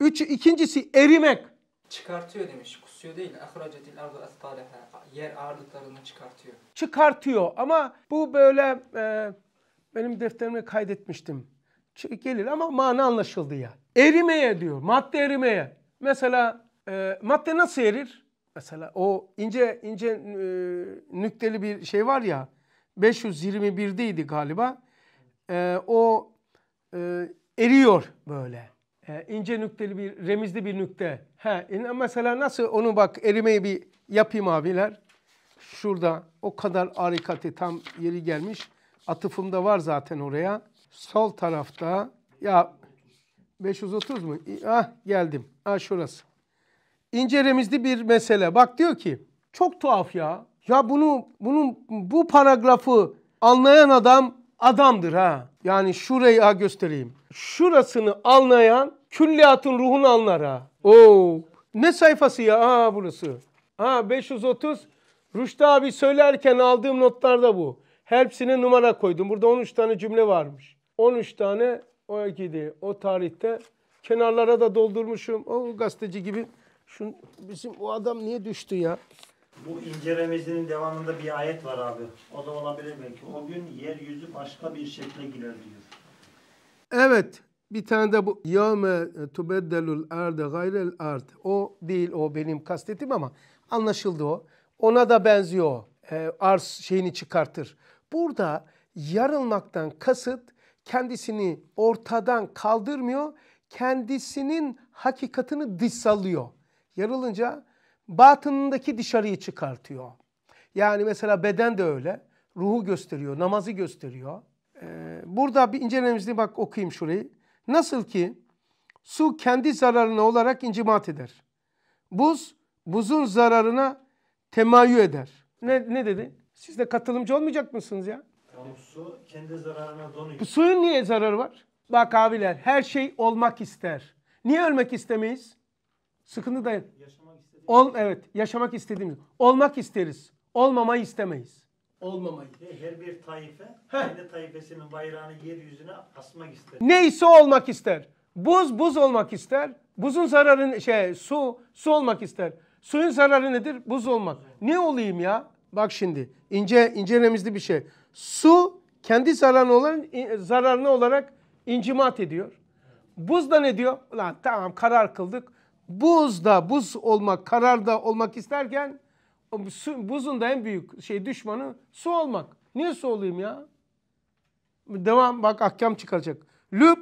Üç, ikincisi erimek. Çıkartıyor demiş. Kusuyor değil. Ahracetil ardu asfaleha. Yer ağırlıklarını çıkartıyor. Çıkartıyor ama bu böyle e, benim defterime kaydetmiştim. gelir ama mana anlaşıldı ya. Erimeye diyor. Madde erimeye. Mesela e, madde nasıl erir? Mesela o ince ince e, nükteli bir şey var ya 521'deydi galiba. E, o e, eriyor böyle. E, ince nükteli bir remizli bir nükte. He, mesela nasıl onu bak erimeyi bir yapayım abiler. Şurada o kadar harikati tam yeri gelmiş. atıfım da var zaten oraya. Sol tarafta ya 530 mu? Ah geldim. Ah şurası incelemizde bir mesele. Bak diyor ki çok tuhaf ya. Ya bunu bunun bu paragrafı anlayan adam adamdır ha. Yani şurayı ha göstereyim. Şurasını anlayan külliyatın ruhunu anlar ha. Oo. Ne sayfası ya? Aa burası. Ha 530. Rüştü abi söylerken aldığım notlarda bu. Hepsine numara koydum. Burada 13 tane cümle varmış. 13 tane o gidi o tarihte kenarlara da doldurmuşum. O gazeteci gibi Şun, bizim o adam niye düştü ya? Bu incelemesinin devamında bir ayet var abi. O da olabilir belki. O gün yeryüzü başka bir şekle girer diyor. Evet. Bir tane de bu yevme tubeddelul erde gayrel ard. O değil o benim kastetim ama anlaşıldı o. Ona da benziyor o. E, arz şeyini çıkartır. Burada yarılmaktan kasıt kendisini ortadan kaldırmıyor. Kendisinin hakikatini dışsalıyor yarılınca batınındaki dışarıyı çıkartıyor. Yani mesela beden de öyle. Ruhu gösteriyor, namazı gösteriyor. Ee, burada bir incelememizi bak okuyayım şurayı. Nasıl ki su kendi zararına olarak incimat eder. Buz, buzun zararına temayü eder. Ne, ne dedi? Siz de katılımcı olmayacak mısınız ya? Tamam, su kendi zararına donuyor. Bu suyun niye zararı var? Bak abiler her şey olmak ister. Niye ölmek istemeyiz? Sıkıntı da Ol, evet yaşamak istediğimiz. Olmak isteriz. Olmamayı istemeyiz. Olmamayı. Her bir taife Heh. kendi taifesinin bayrağını yeryüzüne asmak ister. Neyse olmak ister. Buz buz olmak ister. Buzun zararı şey su su olmak ister. Suyun zararı nedir? Buz olmak. Ne olayım ya? Bak şimdi ince ince remizli bir şey. Su kendi zararına olan zararına olarak incimat ediyor. Buz da ne diyor? Lan tamam karar kıldık buzda buz olmak, kararda olmak isterken buzun da en büyük şey düşmanı su olmak. Niye su olayım ya? Devam bak ahkam çıkacak. Lüb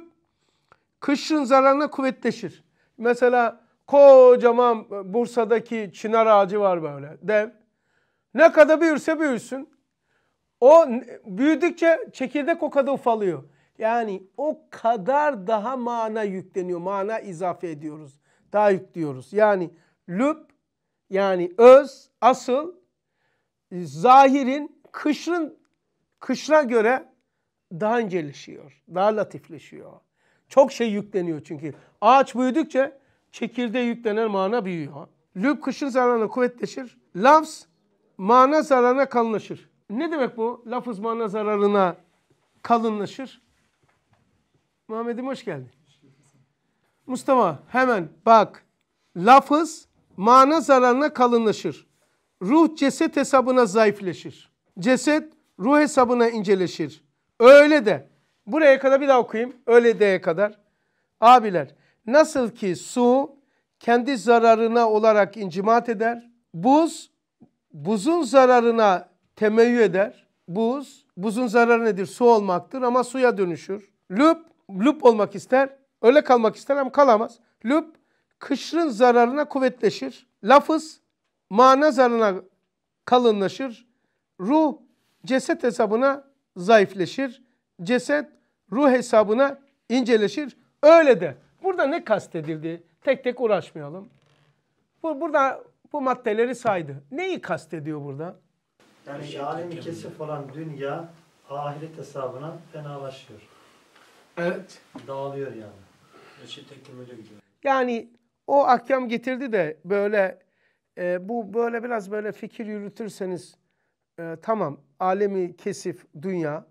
kışın zararına kuvvetleşir. Mesela kocaman Bursa'daki çınar ağacı var böyle dev. Ne kadar büyürse büyüsün O büyüdükçe çekirdek o kadar ufalıyor. Yani o kadar daha mana yükleniyor. Mana izafe ediyoruz daha diyoruz. Yani lüb yani öz, asıl, e, zahirin kışın kışla göre daha incelişiyor, daha latifleşiyor. Çok şey yükleniyor çünkü. Ağaç büyüdükçe çekirdeğe yüklenen mana büyüyor. Lüb kışın zararına kuvvetleşir. Lafz mana zararına kalınlaşır. Ne demek bu? Lafız mana zararına kalınlaşır. Muhammed'im hoş geldin. Mustafa hemen bak. Lafız mana zararına kalınlaşır. Ruh ceset hesabına zayıfleşir. Ceset ruh hesabına inceleşir. Öyle de. Buraya kadar bir daha okuyayım. Öyle deye kadar. Abiler nasıl ki su kendi zararına olarak incimat eder. Buz buzun zararına temeyyü eder. Buz buzun zararı nedir? Su olmaktır ama suya dönüşür. Lüp lüp olmak ister Öyle kalmak ister ama kalamaz. Lüb kışrın zararına kuvvetleşir. Lafız mana zararına kalınlaşır. Ruh ceset hesabına zayıfleşir. Ceset ruh hesabına inceleşir. Öyle de. Burada ne kastedildi? Tek tek uğraşmayalım. Bu, burada bu maddeleri saydı. Neyi kastediyor burada? Yani şey, alemi kesif olan dünya ahiret hesabına fenalaşıyor. Evet. Dağılıyor yani. Şey, yani o akşam getirdi de böyle e, bu böyle biraz böyle fikir yürütürseniz e, tamam alemi kesif dünya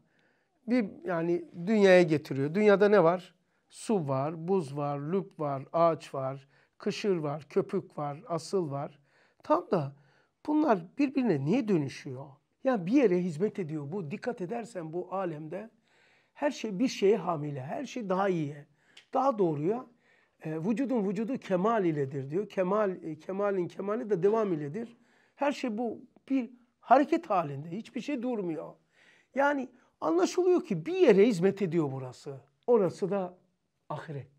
bir yani dünyaya getiriyor. Dünyada ne var? Su var, buz var, lüp var, ağaç var, kışır var, köpük var, asıl var. Tam da bunlar birbirine niye dönüşüyor? Yani bir yere hizmet ediyor. Bu dikkat edersen bu alemde her şey bir şeye hamile, her şey daha iyiye. Daha doğruya e, vücudun vücudu kemal iledir diyor. Kemal e, kemalin kemali de devam iledir. Her şey bu bir hareket halinde. Hiçbir şey durmuyor. Yani anlaşılıyor ki bir yere hizmet ediyor burası. Orası da ahiret.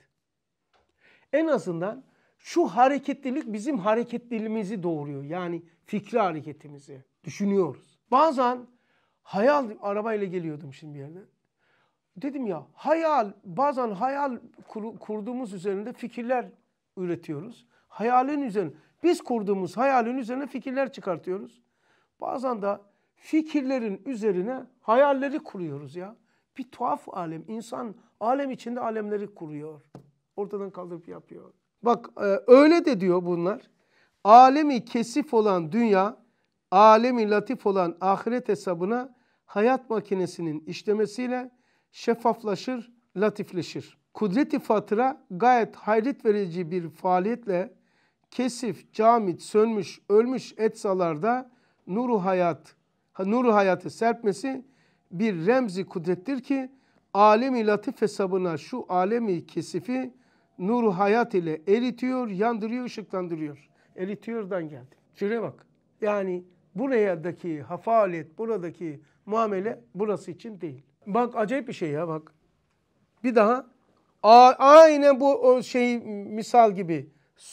En azından şu hareketlilik bizim hareketliliğimizi doğuruyor. Yani fikri hareketimizi düşünüyoruz. Bazen hayal arabayla geliyordum şimdi bir yerden dedim ya hayal bazen hayal kur, kurduğumuz üzerinde fikirler üretiyoruz. Hayalin üzerine biz kurduğumuz hayalin üzerine fikirler çıkartıyoruz. Bazen de fikirlerin üzerine hayalleri kuruyoruz ya. Bir tuhaf alem. insan alem içinde alemleri kuruyor. Ortadan kaldırıp yapıyor. Bak e, öyle de diyor bunlar. Alemi kesif olan dünya, alemi latif olan ahiret hesabına hayat makinesinin işlemesiyle şeffaflaşır, latifleşir. Kudreti fatıra gayet hayret verici bir faaliyetle kesif, camit, sönmüş, ölmüş etsalarda nuru hayat, nuru hayatı serpmesi bir remzi kudrettir ki alemi latif hesabına şu alemi kesifi nuru hayat ile eritiyor, yandırıyor, ışıklandırıyor. Eritiyordan geldi. Şuraya bak. Yani buradaki hafalet, buradaki muamele burası için değil. Bak acayip bir şey ya bak. Bir daha A, aynen bu o şey misal gibi.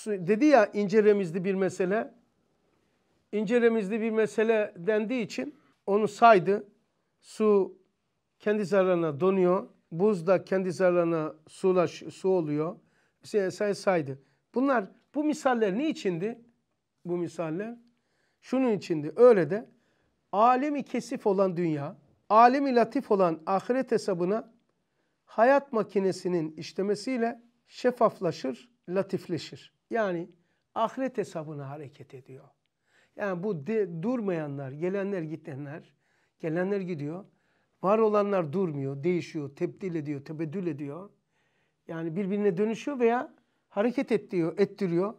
Dedi ya incelemizli bir mesele. İncelemizli bir mesele dendiği için onu saydı. Su kendi zararına donuyor. Buz da kendi zararına sulaş, su oluyor. Sen, sen saydı. Bunlar bu misaller ne içindi? Bu misaller şunun içindi. Öyle de alemi kesif olan dünya alemi latif olan ahiret hesabına hayat makinesinin işlemesiyle şeffaflaşır, latifleşir. Yani ahiret hesabına hareket ediyor. Yani bu de, durmayanlar, gelenler gidenler, gelenler gidiyor. Var olanlar durmuyor, değişiyor, tebdil ediyor, tebedül ediyor. Yani birbirine dönüşüyor veya hareket ettiriyor, ettiriyor.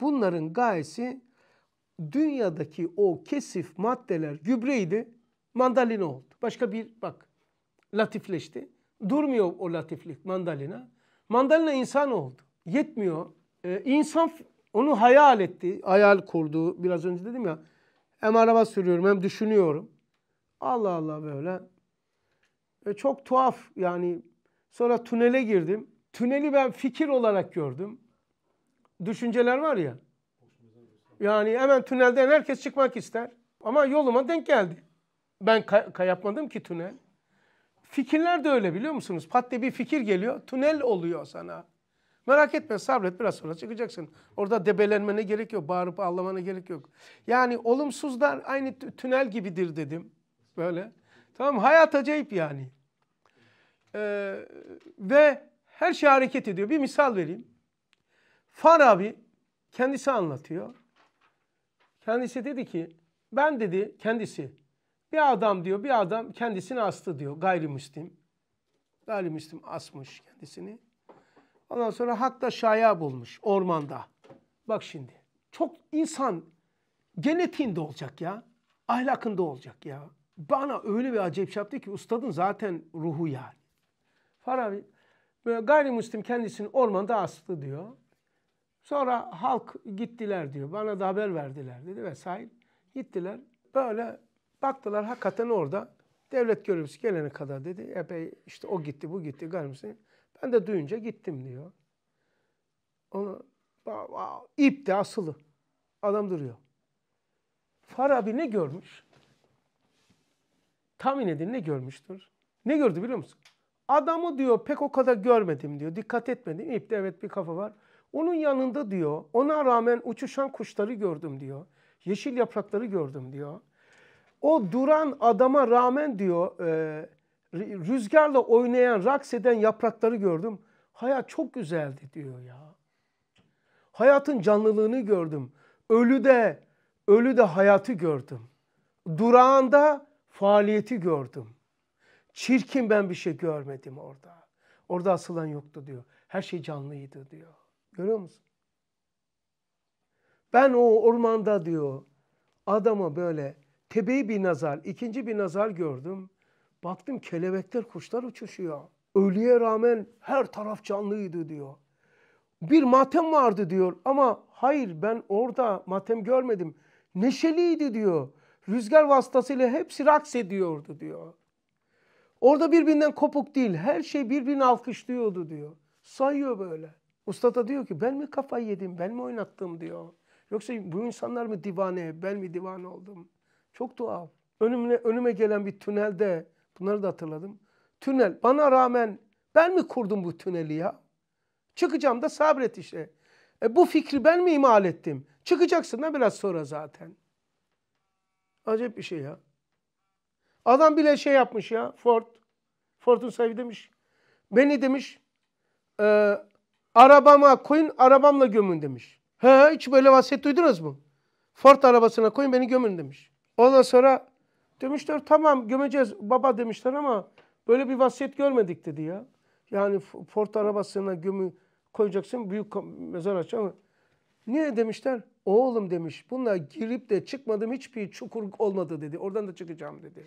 Bunların gayesi dünyadaki o kesif maddeler gübreydi mandalina oldu. Başka bir bak latifleşti. Durmuyor o latiflik mandalina. Mandalina insan oldu. Yetmiyor. Ee, insan onu hayal etti. Hayal kurdu. Biraz önce dedim ya. Hem araba sürüyorum hem düşünüyorum. Allah Allah böyle. E, çok tuhaf yani. Sonra tünele girdim. Tüneli ben fikir olarak gördüm. Düşünceler var ya. Yani hemen tünelden herkes çıkmak ister. Ama yoluma denk geldi ben kay, kay yapmadım ki tünel. Fikirler de öyle biliyor musunuz? Pat diye bir fikir geliyor, tünel oluyor sana. Merak etme sabret biraz sonra çıkacaksın. Orada debelenmene gerek yok, bağırıp ağlamana gerek yok. Yani olumsuzlar aynı tünel gibidir dedim. Böyle. Tamam hayat acayip yani. Ee, ve her şey hareket ediyor. Bir misal vereyim. Farabi kendisi anlatıyor. Kendisi dedi ki ben dedi kendisi bir adam diyor bir adam kendisini astı diyor gayrimüslim. Gayrimüslim asmış kendisini. Ondan sonra hatta şaya bulmuş ormanda. Bak şimdi çok insan genetiğinde olacak ya. Ahlakında olacak ya. Bana öyle bir acayip şey yaptı ki ustadın zaten ruhu yani. Farabi böyle gayrimüslim kendisini ormanda astı diyor. Sonra halk gittiler diyor. Bana da haber verdiler dedi vesaire. Gittiler böyle Baktılar hakikaten orada devlet görevlisi gelene kadar dedi. Epey işte o gitti bu gitti garmisi. Ben de duyunca gittim diyor. Onu ip de asılı. Adam duruyor. Farabi ne görmüş? Tahmin edin ne görmüştür? Ne gördü biliyor musun? Adamı diyor pek o kadar görmedim diyor. Dikkat etmedim. İpte evet bir kafa var. Onun yanında diyor ona rağmen uçuşan kuşları gördüm diyor. Yeşil yaprakları gördüm diyor. O duran adama rağmen diyor e, rüzgarla oynayan, raks eden yaprakları gördüm. Hayat çok güzeldi diyor ya. Hayatın canlılığını gördüm. ölü de ölü de hayatı gördüm. Durağında faaliyeti gördüm. Çirkin ben bir şey görmedim orada. Orada asılan yoktu diyor. Her şey canlıydı diyor. Görüyor musun? Ben o ormanda diyor adama böyle tebeyi bir nazar, ikinci bir nazar gördüm. Baktım kelebekler, kuşlar uçuşuyor. Ölüye rağmen her taraf canlıydı diyor. Bir matem vardı diyor ama hayır ben orada matem görmedim. Neşeliydi diyor. Rüzgar vasıtasıyla hepsi raks ediyordu diyor. Orada birbirinden kopuk değil. Her şey birbirini alkışlıyordu diyor. Sayıyor böyle. Usta da diyor ki ben mi kafayı yedim, ben mi oynattım diyor. Yoksa bu insanlar mı divane, ben mi divane oldum? Çok tuhaf. Önüme, önüme gelen bir tünelde, bunları da hatırladım. Tünel, bana rağmen ben mi kurdum bu tüneli ya? Çıkacağım da sabret işte. E bu fikri ben mi imal ettim? Çıkacaksın da biraz sonra zaten. Acayip bir şey ya. Adam bile şey yapmış ya Ford. Ford'un sahibi demiş. Beni demiş e, arabama koyun arabamla gömün demiş. He hiç böyle vasiyet duydunuz mu? Ford arabasına koyun beni gömün demiş. Ondan sonra demişler tamam gömeceğiz baba demişler ama böyle bir vasiyet görmedik dedi ya. Yani Ford arabasına gömü koyacaksın büyük mezar açacağım. Niye demişler? Oğlum demiş bunlar girip de çıkmadım hiçbir çukur olmadı dedi. Oradan da çıkacağım dedi.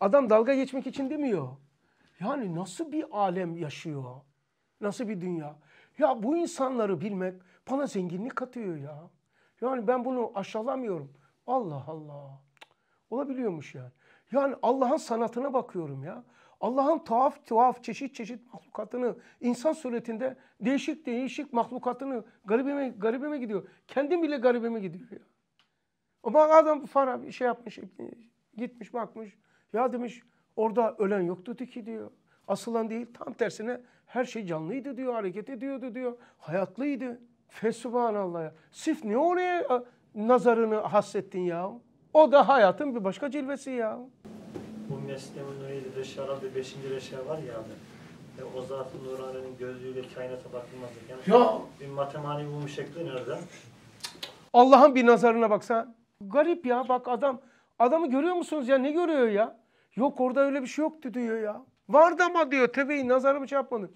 Adam dalga geçmek için demiyor. Yani nasıl bir alem yaşıyor? Nasıl bir dünya? Ya bu insanları bilmek bana zenginlik katıyor ya. Yani ben bunu aşağılamıyorum. Allah Allah. Olabiliyormuş yani. Yani Allah'ın sanatına bakıyorum ya. Allah'ın tuhaf tuhaf çeşit çeşit mahlukatını insan suretinde değişik değişik mahlukatını garibime garibime gidiyor. Kendim bile garibime gidiyor ya. O bak adam fara bir şey yapmış gitmiş bakmış. Ya demiş orada ölen yoktu ki diyor. Asılan değil tam tersine her şey canlıydı diyor hareket ediyordu diyor. Hayatlıydı. Fesubhanallah ya. Sif ne oraya nazarını hassettin ya. O da hayatın bir başka cilvesi ya. Bu Mesnevi Nuriye'de şarap ve beşinci reşe var ya abi. E, o zatın Nurhane'nin gözlüğüyle kainata bakılmazlık. Yani ya. bir matematiği bu şekli nerede? Allah'ın bir nazarına baksa. Garip ya bak adam. Adamı görüyor musunuz ya? Ne görüyor ya? Yok orada öyle bir şey yoktu diyor ya. Vardı ama diyor tebeyi nazarımı çarpmadı. Şey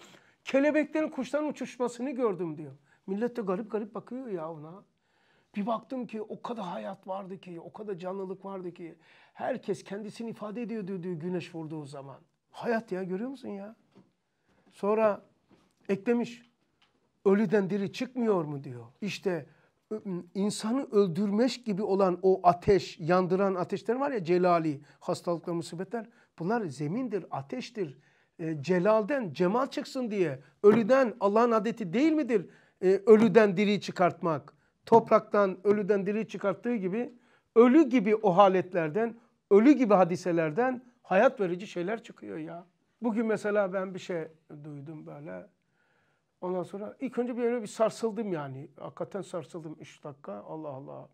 Kelebeklerin kuşların uçuşmasını gördüm diyor. Millet de garip garip bakıyor ya ona. Bir baktım ki o kadar hayat vardı ki, o kadar canlılık vardı ki. Herkes kendisini ifade ediyordu diyor güneş vurduğu zaman. Hayat ya görüyor musun ya? Sonra eklemiş. Ölüden diri çıkmıyor mu diyor. İşte insanı öldürmek gibi olan o ateş, yandıran ateşler var ya celali, hastalıklar, musibetler. Bunlar zemindir, ateştir. E, celalden cemal çıksın diye ölüden Allah'ın adeti değil midir? E, ölüden diri çıkartmak topraktan, ölüden diri çıkarttığı gibi ölü gibi o haletlerden, ölü gibi hadiselerden hayat verici şeyler çıkıyor ya. Bugün mesela ben bir şey duydum böyle. Ondan sonra ilk önce bir öyle bir sarsıldım yani. Hakikaten sarsıldım 3 dakika. Allah Allah.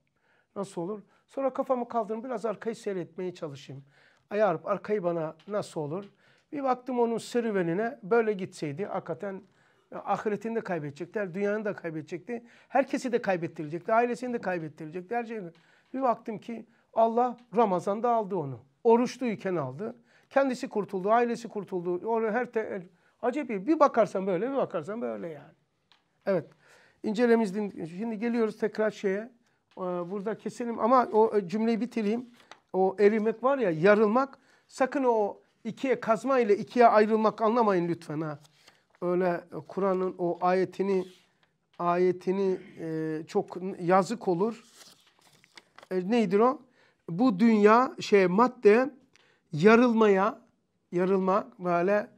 Nasıl olur? Sonra kafamı kaldırdım biraz arkayı seyretmeye çalışayım. Ayarıp arkayı bana nasıl olur? Bir baktım onun serüvenine böyle gitseydi hakikaten e, ahiretini de kaybedecekler, dünyanı da kaybedecekti. Herkesi de kaybettirecekti, ailesini de kaybettirecekti. Her şey. Bir baktım ki Allah Ramazan'da aldı onu. Oruçluyken aldı. Kendisi kurtuldu, ailesi kurtuldu. Oraya her te acayip bir bakarsan böyle, bir bakarsan böyle yani. Evet. İncelememiz şimdi geliyoruz tekrar şeye. Ee, burada keselim ama o e, cümleyi bitireyim. O erimek var ya, yarılmak. Sakın o ikiye kazma ile ikiye ayrılmak anlamayın lütfen ha öyle Kur'an'ın o ayetini ayetini e, çok yazık olur. E, nedir o? Bu dünya şey madde yarılmaya, yarılmak böyle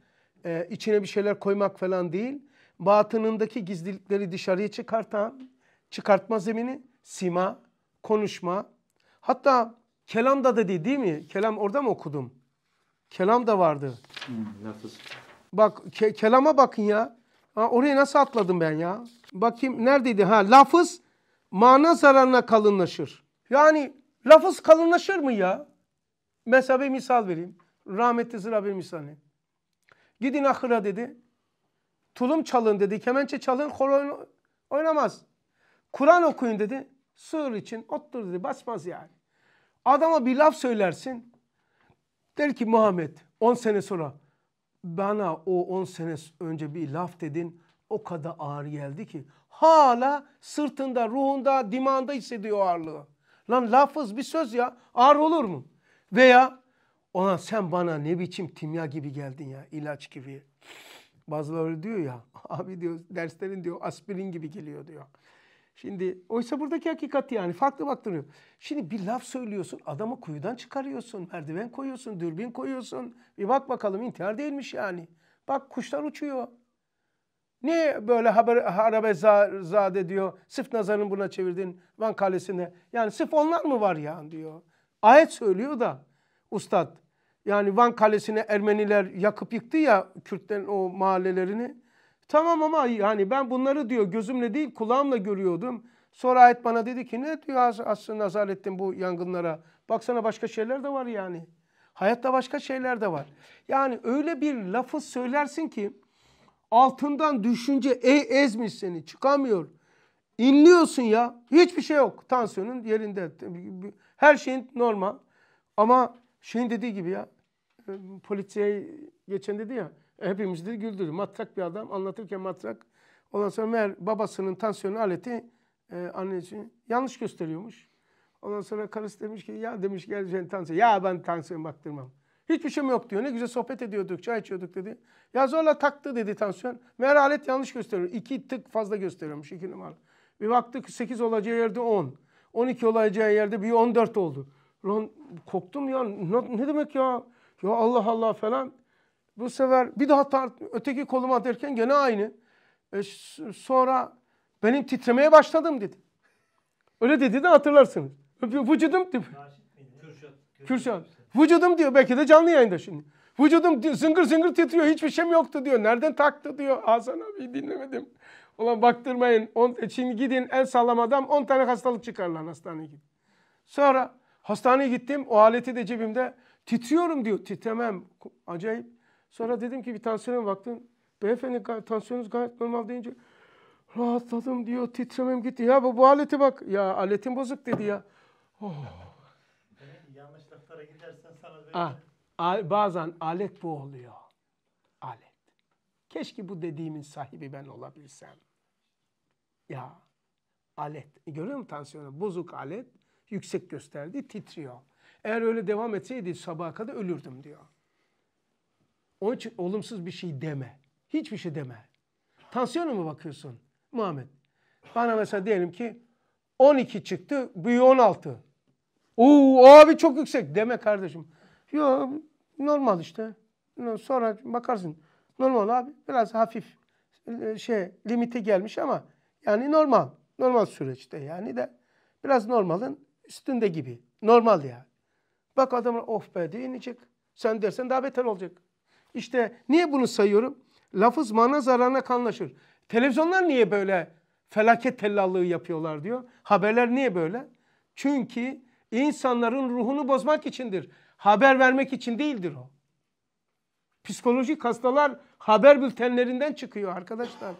e, içine bir şeyler koymak falan değil. Batınındaki gizlilikleri dışarıya çıkartan, çıkartma zemini sima, konuşma. Hatta kelam da dedi değil mi? Kelam orada mı okudum? Kelam da vardı. Hmm, nefis. Bak ke kelama bakın ya. Ha, oraya nasıl atladım ben ya? Bakayım neredeydi? Ha lafız mana zararına kalınlaşır. Yani lafız kalınlaşır mı ya? Mesela bir misal vereyim. Rahmetli Zıra bir misali. Gidin ahıra dedi. Tulum çalın dedi. Kemençe çalın. Koro oynamaz. Kur'an okuyun dedi. Sığır için ottur dedi. Basmaz yani. Adama bir laf söylersin. Der ki Muhammed 10 sene sonra bana o 10 sene önce bir laf dedin o kadar ağır geldi ki hala sırtında, ruhunda, dimanda hissediyor ağırlığı. Lan lafız bir söz ya ağır olur mu? Veya ona sen bana ne biçim timya gibi geldin ya ilaç gibi. Bazıları diyor ya abi diyor derslerin diyor aspirin gibi geliyor diyor. Şimdi oysa buradaki hakikati yani farklı baktırıyor. Şimdi bir laf söylüyorsun adamı kuyudan çıkarıyorsun. Merdiven koyuyorsun, dürbün koyuyorsun. Bir bak bakalım intihar değilmiş yani. Bak kuşlar uçuyor. Niye böyle haber, harabe zade diyor. Sırf nazarını buna çevirdin Van Kalesi'ne. Yani sırf onlar mı var yani diyor. Ayet söylüyor da ustad. Yani Van Kalesi'ne Ermeniler yakıp yıktı ya Kürtlerin o mahallelerini. Tamam ama yani ben bunları diyor gözümle değil kulağımla görüyordum. Sonra ayet bana dedi ki ne diyor aslında Nazarettin bu yangınlara. Baksana başka şeyler de var yani. Hayatta başka şeyler de var. Yani öyle bir lafı söylersin ki altından düşünce e ezmiş seni çıkamıyor. İnliyorsun ya hiçbir şey yok tansiyonun yerinde. Her şeyin normal ama şeyin dediği gibi ya e, polisiye geçen dedi ya Hepimizi de güldürdü. Matrak bir adam anlatırken matrak. Ondan sonra meğer babasının tansiyon aleti e, annesi yanlış gösteriyormuş. Ondan sonra karısı demiş ki ya demiş gel tansiyon. Ya ben tansiyon baktırmam. Hiçbir şeyim yok diyor. Ne güzel sohbet ediyorduk, çay içiyorduk dedi. Ya zorla taktı dedi tansiyon. Meğer alet yanlış gösteriyor. İki tık fazla gösteriyormuş iki numara. Bir baktık sekiz olacağı yerde on on iki olacağı yerde bir on dört oldu. Lan korktum ya ne, ne demek ya? Ya Allah Allah falan. Bu sefer bir daha tart öteki koluma derken gene aynı. E, sonra benim titremeye başladım dedi. Öyle dedi de hatırlarsınız. Vücudum diyor. Kürşat. Kürşat. Vücudum diyor belki de canlı yayında şimdi. Vücudum diyor, zıngır zıngır titriyor. Hiçbir şey yoktu diyor. Nereden taktı diyor. Hasan abi dinlemedim. Ulan baktırmayın. On, e, şimdi gidin El sağlam adam 10 tane hastalık çıkarlar hastaneye gidin. Sonra hastaneye gittim. O aleti de cebimde. Titriyorum diyor. Titremem. Acayip. Sonra dedim ki bir tansiyona baktım. Beyefendi tansiyonunuz gayet normal deyince rahatladım diyor. Titremem gitti. Ya bu, bu aleti bak. Ya aletim bozuk dedi ya. Oh. Yanlış doktora gidersen sana Ah, al, bazen alet bu oluyor. Alet. Keşke bu dediğimin sahibi ben olabilsem. Ya alet. E, görüyor musun tansiyonu? Bozuk alet. Yüksek gösterdi. Titriyor. Eğer öyle devam etseydi sabaha kadar ölürdüm diyor. Onun için olumsuz bir şey deme. Hiçbir şey deme. Tansiyonu mu bakıyorsun Muhammed? Bana mesela diyelim ki 12 çıktı, bu 16. Oo abi çok yüksek deme kardeşim. Yo normal işte. Sonra bakarsın. Normal abi. Biraz hafif e, şey limite gelmiş ama yani normal. Normal süreçte yani de biraz normalın üstünde gibi. Normal ya. Yani. Bak adamlar of be diye inecek. Sen dersen daha beter olacak. İşte niye bunu sayıyorum? Lafız mana zararına kanlaşır. Televizyonlar niye böyle felaket tellallığı yapıyorlar diyor. Haberler niye böyle? Çünkü insanların ruhunu bozmak içindir. Haber vermek için değildir o. Psikolojik hastalar haber bültenlerinden çıkıyor arkadaşlar.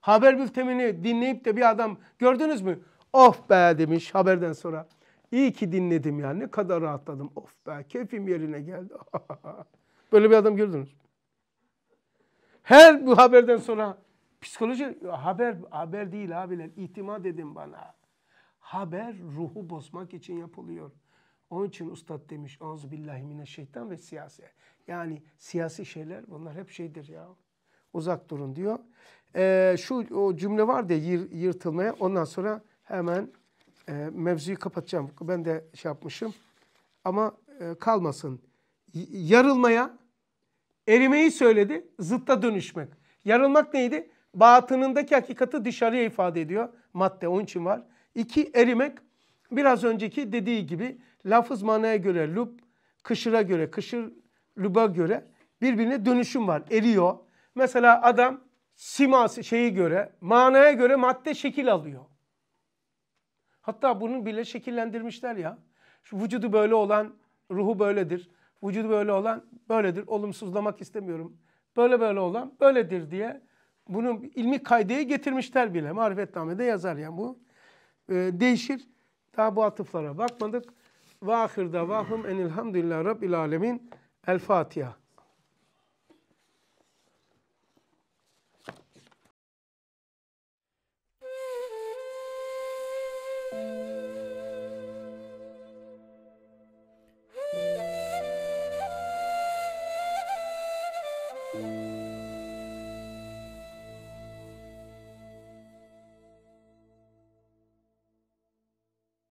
Haber bültenini dinleyip de bir adam gördünüz mü? Of be demiş haberden sonra. İyi ki dinledim yani ne kadar rahatladım. Of be keyfim yerine geldi. Böyle bir adam gördünüz. Her bu haberden sonra psikoloji haber haber değil abiler. İtimat edin bana. Haber ruhu bozmak için yapılıyor. Onun için ustad demiş billahi şeytan ve siyasi. Yani siyasi şeyler bunlar hep şeydir ya. Uzak durun diyor. Ee, şu o cümle var diye yırtılmaya ondan sonra hemen e, mevzuyu kapatacağım. Ben de şey yapmışım. Ama e, kalmasın. Y yarılmaya Erimeyi söyledi, zıtta dönüşmek. Yarılmak neydi? Batınındaki hakikati dışarıya ifade ediyor. Madde onun için var. İki, erimek. Biraz önceki dediği gibi lafız manaya göre lüb, kışıra göre, kışır lüba göre birbirine dönüşüm var. Eriyor. Mesela adam siması şeyi göre, manaya göre madde şekil alıyor. Hatta bunu bile şekillendirmişler ya. Şu vücudu böyle olan ruhu böyledir. Vücudu böyle olan böyledir. Olumsuzlamak istemiyorum. Böyle böyle olan böyledir diye bunu ilmi kaydeye getirmişler bile. Marifetname'de yazar yani bu. E, değişir. Daha bu atıflara bakmadık. Ve ahirde vahum enilhamdülillah rabbil alemin. El Fatiha.